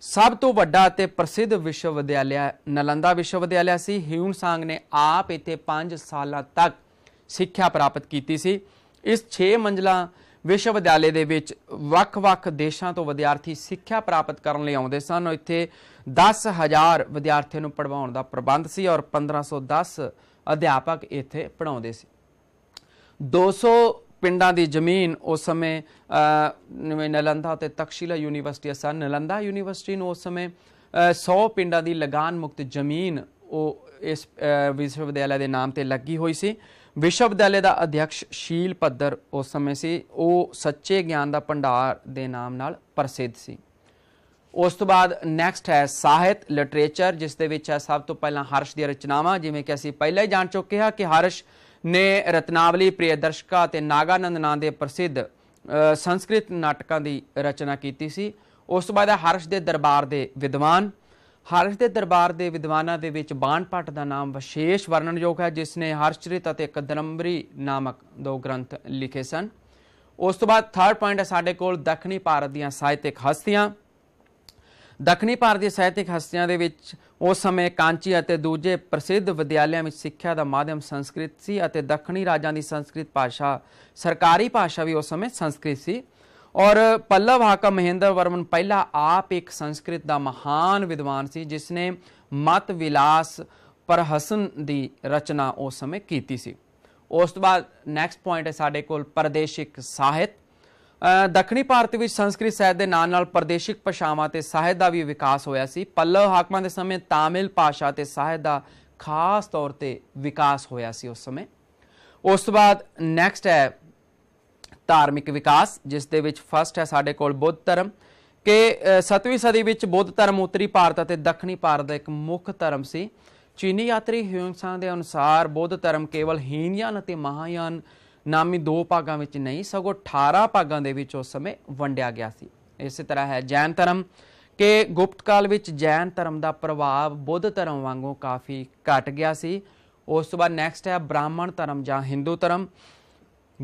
Speaker 1: ਸਭ ਤੋਂ ਵੱਡਾ ਅਤੇ ਪ੍ਰਸਿੱਧ ਵਿਸ਼ਵ ਵਿਦਿਆਲਿਆ ਨਲੰਦਾ ਵਿਸ਼ਵ ਵਿਦਿਆਲਿਆ ਸੀ ਹਿਊਨ ਸਾਂਗ ਨੇ ਆਪ ਇੱਥੇ 5 ਸਾਲਾਂ ਤੱਕ ਸਿੱਖਿਆ ਪ੍ਰਾਪਤ ਕੀਤੀ ਸੀ ਇਸ 6 ਮੰਜ਼ਲਾ ਵਿਸ਼ਵ ਵਿਦਿਆਲੇ ਦੇ ਵਿੱਚ ਵੱਖ-ਵੱਖ ਦੇਸ਼ਾਂ ਤੋਂ ਵਿਦਿਆਰਥੀ ਸਿੱਖਿਆ ਪ੍ਰਾਪਤ ਕਰਨ ਲਈ ਆਉਂਦੇ ਸਨ ਇੱਥੇ 10000 ਵਿਦਿਆਰਥੀਆਂ ਨੂੰ ਪੜਵਾਉਣ ਦਾ ਪ੍ਰਬੰਧ ਸੀ ਔਰ 1510 ਅਧਿਆਪਕ ਇੱਥੇ ਪੜਾਉਂਦੇ ਸੀ 200 ਪਿੰਡਾਂ ਦੀ ਜ਼ਮੀਨ ਉਸ ਸਮੇਂ ਨਲੰਦਾ ਤੇ ਤਕਸ਼ੀਲਾ ਯੂਨੀਵਰਸਿਟੀ ਸਨ ਨਲੰਦਾ ਯੂਨੀਵਰਸਿਟੀ ਨੂੰ ਉਸ ਸਮੇਂ 100 ਪਿੰਡਾਂ ਦੀ ਲਗਾਨ ਮੁਕਤ ਜ਼ਮੀਨ ਉਹ ਇਸ ਵਿਸ਼ਵ ਵਿਦਿਆਲੇ ਦੇ ਨਾਮ ਤੇ ਲੱਗੀ ਹੋਈ ਸੀ ਵਿਸ਼ਵ ਵਿਦਿਆਲੇ ਦਾ ਅਧਿਆਕਸ਼ ਸ਼ੀਲ ਪੱਦਰ ਉਸ ਸਮੇਂ ਸੀ ਉਹ ਸੱਚੇ ਗਿਆਨ ਦਾ ਭੰਡਾਰ ਦੇ ਨਾਮ ਨਾਲ ਪ੍ਰਸਿੱਧ ਸੀ ਉਸ ਤੋਂ ਬਾਅਦ ਨੈਕਸਟ ਹੈ ਸਾਹਿਤ ਲਿਟਰੇਚਰ ਜਿਸ ਦੇ ਵਿੱਚ ਹੈ ਸਭ ਤੋਂ ਪਹਿਲਾਂ ਹਰਸ਼ ਦੀਆਂ ਰਚਨਾਵਾਂ ਜਿਵੇਂ ਕਿ ਅਸੀਂ ਪਹਿਲਾਂ ਹੀ ਜਾਣ ਚੁੱਕੇ ਹਾਂ ਕਿ ਹਰਸ਼ ਨੇ ਰਤਨਾਵਲੀ ਪ੍ਰਿਯ ਦਰਸ਼ਕਾ ਤੇ ਨਾਗਾਨੰਦ ਨਾਂ ਦੇ ਪ੍ਰਸਿੱਧ ਸੰਸਕ੍ਰਿਤ ਨਾਟਕਾਂ ਦੀ ਰਚਨਾ ਕੀਤੀ ਸੀ ਉਸ ਤੋਂ ਬਾਅਦ ਹਰਸ਼ ਦੇ ਦਰਬਾਰ ਦੇ ਵਿਦਵਾਨ ਹਰਸ਼ ਦੇ ਦਰਬਾਰ ਦੇ ਵਿਦਵਾਨਾਂ ਦੇ ਵਿੱਚ ਬਾਣਪਟ ਦਾ ਨਾਮ ਵਿਸ਼ੇਸ਼ ਵਰਣਨਯੋਗ ਹੈ ਜਿਸ ਨੇ ਹਰਸ਼ਚਰਿਤ ਅਤੇ ਕਦਰੰਬਰੀ ਨਾਮਕ ਦੋ ਗ੍ਰੰਥ ਲਿਖੇ ਸਨ ਉਸ ਤੋਂ ਬਾਅਦ ਥਰਡ ਪੁਆਇੰਟ ਹੈ ਸਾਡੇ ਕੋਲ ਦੱਖਣੀ ਭਾਰਤ ਦੀਆਂ ਸਾਹਿਤਿਕ ਹਸਤੀਆਂ ਦੱਖਣੀ ਭਾਰਤੀ ਸਾਹਿਤਿਕ ਹਸਤੀਆਂ ਦੇ ਵਿੱਚ ਉਸ ਸਮੇਂ ਕਾਂਚੀ ਅਤੇ ਦੂਜੇ ਪ੍ਰਸਿੱਧ ਵਿਦਿਆਲਿਆਂ ਵਿੱਚ ਸਿੱਖਿਆ ਦਾ ਮਾਧਿਅਮ ਸੰਸਕ੍ਰਿਤ ਸੀ ਅਤੇ ਦੱਖਣੀ ਰਾਜਾਂ ਦੀ ਸੰਸਕ੍ਰਿਤ ਭਾਸ਼ਾ ਸਰਕਾਰੀ ਭਾਸ਼ਾ ਵੀ ਉਸ ਸਮੇਂ ਸੰਸਕ੍ਰਿਤ ਸੀ ਔਰ ਪੱਲਵ ਹਾਕਮ ਮਹਿੰਦਰ ਵਰਮਨ ਪਹਿਲਾ ਆਪ ਇੱਕ ਸੰਸਕ੍ਰਿਤ ਦਾ ਮਹਾਨ ਵਿਦਵਾਨ ਸੀ ਜਿਸ ਨੇ ਮਤ ਵਿਲਾਸ ਪਰ ਹਸਨ ਦੀ ਰਚਨਾ ਉਸ ਸਮੇਂ ਕੀਤੀ ਸੀ ਉਸ ਤੋਂ ਬਾਅਦ ਨੈਕਸਟ ਪੁਆਇੰਟ ਹੈ ਸਾਡੇ ਕੋਲ ਪਰਦੇਸ਼ਿਕ ਸਾਹਿਤ ਦੱਖਣੀ ਭਾਰਤ ਵਿੱਚ ਸੰਸਕ੍ਰਿਤ ਸਾਹਿਤ ਦੇ ਨਾਲ ਨਾਲ ਪ੍ਰਦੇਸ਼ਿਕ ਭਾਸ਼ਾਵਾਂ ਤੇ ਸਾਹਿਤ ਦਾ ਵੀ ਵਿਕਾਸ ਹੋਇਆ ਸੀ ਪੱਲਵ ਹਾਕਮਾਂ ਦੇ ਸਮੇਂ ਤਾਮਿਲ ਭਾਸ਼ਾ ਤੇ ਸਾਹਿਤ ਦਾ ਖਾਸ ਤੌਰ ਤੇ ਵਿਕਾਸ ਹੋਇਆ ਸੀ ਉਸ ਸਮੇਂ ਉਸ ਤੋਂ ਬਾਅਦ ਨੈਕਸਟ ਹੈ ਧਾਰਮਿਕ ਵਿਕਾਸ ਜਿਸ ਦੇ ਵਿੱਚ ਫਸਟ ਹੈ ਸਾਡੇ ਕੋਲ ਬੁੱਧ ਧਰਮ ਕਿ 7ਵੀਂ ਸਦੀ ਵਿੱਚ ਬੁੱਧ ਧਰਮ ਉੱਤਰੀ ਭਾਰਤ ਅਤੇ ਦੱਖਣੀ ਭਾਰਤ ਦਾ ਇੱਕ ਮੁੱਖ ਧਰਮ ਸੀ ਚੀਨੀ ਯਾਤਰੀ ਹਿਊਨਸਾਂ ਦੇ ਅਨੁਸਾਰ ਬੁੱਧ ਧਰਮ ਕੇਵਲ ਹੀਨਯਾਨ ਅਤੇ ਮਹਾਯਾਨ ਨਾਮੀ ਦੋ ਭਾਗਾਂ ਵਿੱਚ ਨਹੀਂ ਸਗੋਂ 18 ਭਾਗਾਂ ਦੇ ਵਿੱਚ ਉਸ ਸਮੇਂ ਵੰਡਿਆ ਗਿਆ ਸੀ ਇਸੇ ਤਰ੍ਹਾਂ ਹੈ ਜੈਨ ਧਰਮ ਕਿ ਗੁਪਤ ਕਾਲ ਵਿੱਚ ਜੈਨ ਧਰਮ ਦਾ ਪ੍ਰਭਾਵ ਬੁੱਧ ਧਰਮ ਵਾਂਗੂ ਕਾਫੀ ਘਟ ਗਿਆ ਸੀ ਉਸ ਤੋਂ ਬਾਅਦ ਨੈਕਸਟ ਹੈ ਬ੍ਰਾਹਮਣ ਧਰਮ ਜਾਂ ਹਿੰਦੂ ਧਰਮ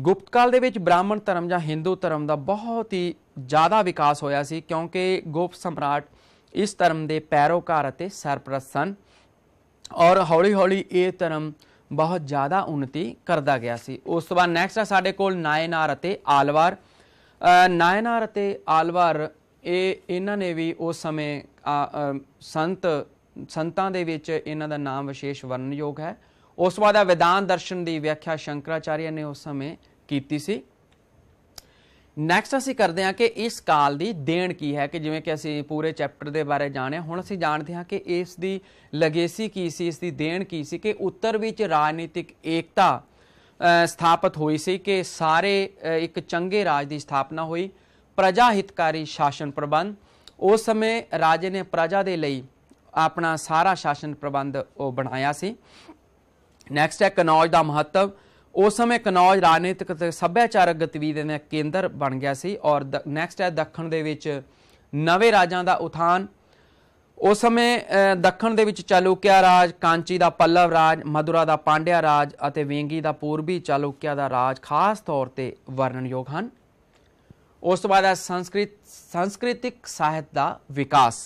Speaker 1: ਗੁਪਤ ਕਾਲ ਦੇ ਵਿੱਚ ਬ੍ਰਾਹਮਣ ਧਰਮ ਜਾਂ ਹਿੰਦੂ ਧਰਮ ਦਾ ਬਹੁਤ ਹੀ ਜ਼ਿਆਦਾ ਵਿਕਾਸ ਹੋਇਆ ਸੀ ਕਿਉਂਕਿ ਗੁਪਤ ਸਮਰਾਟ ਇਸ ਧਰਮ ਦੇ ਪੈਰੋਕਾਰ ਅਤੇ ਸਰਪ੍ਰਸਤ ਸਨ ਔਰ ਹੌਲੀ-ਹੌਲੀ ਇਹ ਧਰਮ ਬਹੁਤ ਜ਼ਿਆਦਾ ਉਨਤੀ ਕਰਦਾ ਗਿਆ ਸੀ ਉਸ ਤੋਂ ਬਾਅਦ ਨੈਕਸਟ ਆ ਸਾਡੇ ਕੋਲ ਨਾਇਨਾਰ ਅਤੇ ਆਲਵਾਰ ਨਾਇਨਾਰ ਅਤੇ ਆਲਵਾਰ ਇਹ ਇਹਨਾਂ ਨੇ ਵੀ ਉਸ ਸਮੇਂ ਸੰਤ ਸੰਤਾਂ ਦੇ ਵਿੱਚ ਇਹਨਾਂ ਦਾ ਨਾਮ ਵਿਸ਼ੇਸ਼ ਵਰਣਯੋਗ ਹੈ ਉਸ ਤੋਂ ਬਾਅਦ ਵਿਦਾਨ ਦਰਸ਼ਨ ਦੀ ਵਿਆਖਿਆ ਸ਼ੰਕਰਾਚਾਰੀਆ ਨੇ ਉਸ ਸਮੇਂ ਕੀਤੀ ਸੀ ਨੈਕਸਟ ਅਸੀਂ ਕਰਦੇ ਹਾਂ ਕਿ ਇਸ ਕਾਲ ਦੀ ਦੇਣ ਕੀ ਹੈ ਕਿ ਜਿਵੇਂ ਕਿ ਅਸੀਂ ਪੂਰੇ ਚੈਪਟਰ ਦੇ ਬਾਰੇ ਜਾਣਿਆ ਹੁਣ ਅਸੀਂ ਜਾਣਦੇ ਹਾਂ ਕਿ ਇਸ ਦੀ ਲਗੇਸੀ ਕੀ ਸੀ ਇਸ ਦੀ ਦੇਣ ਕੀ ਸੀ ਕਿ ਉੱਤਰ ਵਿੱਚ ਰਾਜਨੀਤਿਕ ਏਕਤਾ ਸਥਾਪਿਤ ਹੋਈ ਸੀ ਕਿ ਸਾਰੇ ਇੱਕ ਚੰਗੇ ਰਾਜ ਦੀ ਸਥਾਪਨਾ ਹੋਈ ਪ੍ਰਜਾ ਹਿਤਕਾਰੀ ਸ਼ਾਸਨ ਪ੍ਰਬੰਧ ਉਸ ਸਮੇਂ ਰਾਜੇ ਨੇ ਪ੍ਰਜਾ ਦੇ ਲਈ ਆਪਣਾ ਸਾਰਾ ਸ਼ਾਸਨ ਪ੍ਰਬੰਧ ਉਹ ਬਣਾਇਆ ਸੀ ਨੈਕਸਟ ਹੈ ਕਨੌਜ ਦਾ ਮਹੱਤਵ ਉਸ ਸਮੇਂ ਕਨੌਜ ਰਾਜਨੀਤਿਕ ਤੇ ਸੱਭਿਆਚਾਰਕ ਗਤੀਵਿਧੀਆਂ ਦਾ ਕੇਂਦਰ ਬਣ ਗਿਆ ਸੀ ਔਰ ਨੈਕਸਟ ਹੈ ਦੱਖਣ ਦੇ ਵਿੱਚ ਨਵੇਂ ਰਾਜਾਂ ਦਾ ਉਥਾਨ ਉਸ ਸਮੇਂ ਦੱਖਣ ਦੇ ਵਿੱਚ ਚਾਲੂਕਿਆ ਰਾਜ ਕਾਂਚੀ ਦਾ ਪੱਲਵ ਰਾਜ ਮਦੁਰਾ ਦਾ ਪਾਂਡਿਆ ਰਾਜ ਅਤੇ ਵੇਂਗੀ ਦਾ ਪੂਰਬੀ ਚਾਲੂਕਿਆ ਦਾ ਰਾਜ ਖਾਸ ਤੌਰ ਤੇ ਵਰਣਨਯੋਗ ਹਨ ਉਸ ਤੋਂ ਬਾਅਦ ਹੈ ਸੰਸਕ੍ਰਿਤ ਸੰਸਕ੍ਰਿਤਿਕ ਸਾਹਿਤ ਦਾ ਵਿਕਾਸ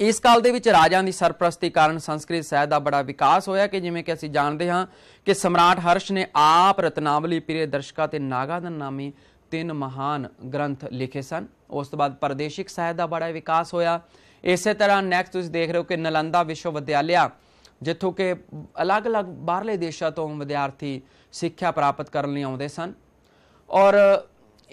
Speaker 1: ਇਸ ਕਾਲ ਦੇ ਵਿੱਚ ਰਾਜਾਂ ਦੀ ਸਰਪ੍ਰਸਤੀ ਕਾਰਨ ਸੰਸਕ੍ਰਿਤ ਸਾਹਿਤ ਦਾ ਬੜਾ ਵਿਕਾਸ ਹੋਇਆ ਕਿ ਜਿਵੇਂ ਕਿ ਅਸੀਂ ਜਾਣਦੇ ਹਾਂ ਕਿ ਸਮਰਾਟ ਹਰਸ਼ ਨੇ ਆਪ ਰਤਨਾਵਲੀ ਪੀਰੇ ਦਰਸ਼ਕਾ ਤੇ ਨਾਗਾਦਨ ਨਾਮੀ ਤਿੰਨ ਮਹਾਨ ਗ੍ਰੰਥ ਲਿਖੇ ਸਨ ਉਸ ਤੋਂ ਬਾਅਦ ਪਰਦੇਸ਼ਿਕ ਸਾਹਿਤ ਦਾ ਬੜਾ ਵਿਕਾਸ ਹੋਇਆ ਇਸੇ ਤਰ੍ਹਾਂ ਨੈਕਸਟ ਤੁਸੀਂ ਦੇਖ ਰਹੇ ਹੋ ਕਿ ਨਲੰਦਾ ਵਿਸ਼ਵ ਵਿਦਿਆਲਿਆ ਜਿੱਥੋਂ ਕਿ ਅਲੱਗ-ਅਲੱਗ ਬਾਹਰਲੇ ਦੇਸ਼ਾਂ ਤੋਂ ਵਿਦਿਆਰਥੀ ਸਿੱਖਿਆ ਪ੍ਰਾਪਤ ਕਰਨ ਲਈ ਆਉਂਦੇ ਸਨ ਔਰ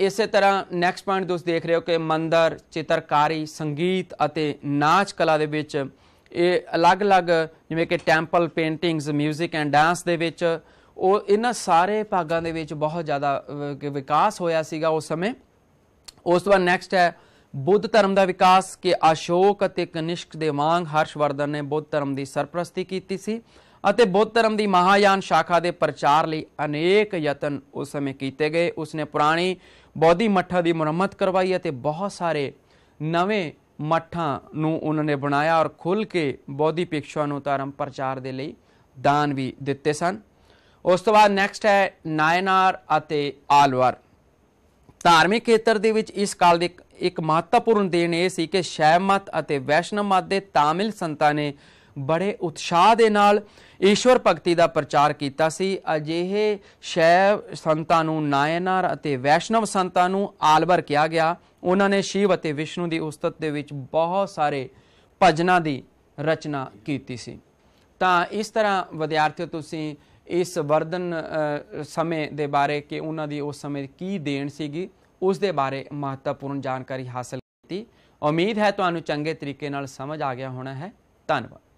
Speaker 1: ਇਸੇ ਤਰ੍ਹਾਂ ਨੈਕਸਟ ਪੁਆਇੰਟ ਤੁਸੀਂ ਦੇਖ ਰਹੇ ਹੋ ਕਿ ਮੰਦਰ ਚਿੱਤਰਕਾਰੀ ਸੰਗੀਤ ਅਤੇ ਨਾਚ ਕਲਾ ਦੇ ਵਿੱਚ ਇਹ ਅਲੱਗ-ਅਲੱਗ ਜਿਵੇਂ ਕਿ ਟੈਂਪਲ ਪੇਂਟਿੰਗਸ 뮤직 ਐਂਡ ਡਾਂਸ ਦੇ ਵਿੱਚ ਉਹ ਇਹਨਾਂ ਸਾਰੇ ਭਾਗਾਂ ਦੇ ਵਿੱਚ ਬਹੁਤ ਜ਼ਿਆਦਾ ਵਿਕਾਸ ਹੋਇਆ ਸੀਗਾ ਉਸ ਸਮੇਂ ਉਸ ਤੋਂ ਬਾਅਦ ਨੈਕਸਟ ਹੈ ਬੁੱਧ ਧਰਮ ਦਾ ਵਿਕਾਸ ਕਿ ਅਸ਼ੋਕ ਅਤੇ ਕਨਿਸ਼ਕ ਦੇ ਵਾਂਗ ਹਰਸ਼ਵਰਧਨ ਨੇ ਬੁੱਧ ਧਰਮ ਦੀ ਸਰਪ੍ਰਸਤੀ ਕੀਤੀ ਸੀ ਅਤੇ ਬੁੱਧ ਧਰਮ ਦੀ ਮਹਾਯਾਨ ਸ਼ਾਖਾ ਦੇ ਪ੍ਰਚਾਰ ਲਈ ਅਨੇਕ ਯਤਨ ਉਸ ਸਮੇਂ ਕੀਤੇ ਗਏ ਉਸਨੇ ਪੁਰਾਣੀ ਬੋਧੀ ਮੱਠਾ ਦੀ ਮੁਰੰਮਤ ਕਰਵਾਈ ਅਤੇ ਬਹੁਤ ਸਾਰੇ ਨਵੇਂ ਮੱਠਾਂ ਨੂੰ ਉਹਨਾਂ ਨੇ ਬਣਾਇਆ ਔਰ ਖੁੱਲ ਕੇ ਬੋਧੀ ਭਿਕਸ਼ੂਆਂ ਨੂੰ ਧਰਮ ਪ੍ਰਚਾਰ ਦੇ ਲਈ ਦਾਨ ਵੀ ਦਿੱਤੇ ਸਨ ਉਸ ਤੋਂ ਬਾਅਦ ਨੈਕਸਟ ਹੈ ਨਾਇਨਾਰ ਅਤੇ ਆਲਵਰ ਧਾਰਮਿਕ ਖੇਤਰ ਦੇ ਵਿੱਚ ਇਸ ਕਾਲ ਦੇ ਇੱਕ ਮਹੱਤਵਪੂਰਨ ਦੇਣ ਇਹ ਸੀ ਕਿ ਸ਼ੈਵ ਮਤ ਅਤੇ ਵੈਸ਼ਨਵ ਮਤ ਦੇ ਤਾਮਿਲ ਸੰਤਾਂ ਨੇ ਬੜੇ ਉਤਸ਼ਾਹ ਦੇ ਨਾਲ ਈਸ਼ਵਰ ਭਗਤੀ ਦਾ ਪ੍ਰਚਾਰ ਕੀਤਾ ਸੀ ਅਜਿਹੇ ਸ਼ੈਵ ਸੰਤਾਂ ਨੂੰ ਨਾਇਨਾਰ ਅਤੇ ਵੈਸ਼ਨਵ ਸੰਤਾਂ ਨੂੰ ਆਲਵਰ ਕਿਹਾ ਗਿਆ ਉਹਨਾਂ ਨੇ ਸ਼ਿਵ ਅਤੇ ਵਿਸ਼ਨੂੰ ਦੀ ਉਸਤਤ ਦੇ ਵਿੱਚ ਬਹੁਤ ਸਾਰੇ ਭਜਨਾਂ ਦੀ ਰਚਨਾ ਕੀਤੀ ਸੀ ਤਾਂ ਇਸ ਤਰ੍ਹਾਂ ਵਿਦਿਆਰਥੀਓ ਤੁਸੀਂ ਇਸ ਵਰਦਨ ਸਮੇਂ ਦੇ ਬਾਰੇ ਕਿ ਉਹਨਾਂ ਦੀ ਉਸ ਸਮੇਂ ਕੀ ਦੇਣ ਸੀਗੀ ਉਸ ਦੇ ਬਾਰੇ ਮਹੱਤਵਪੂਰਨ ਜਾਣਕਾਰੀ ਹਾਸਲ ਕੀਤੀ ਉਮੀਦ ਹੈ ਤੁਹਾਨੂੰ ਚੰਗੇ ਤਰੀਕੇ ਨਾਲ ਸਮਝ ਆ ਗਿਆ ਹੋਣਾ ਹੈ ਧੰਨਵਾਦ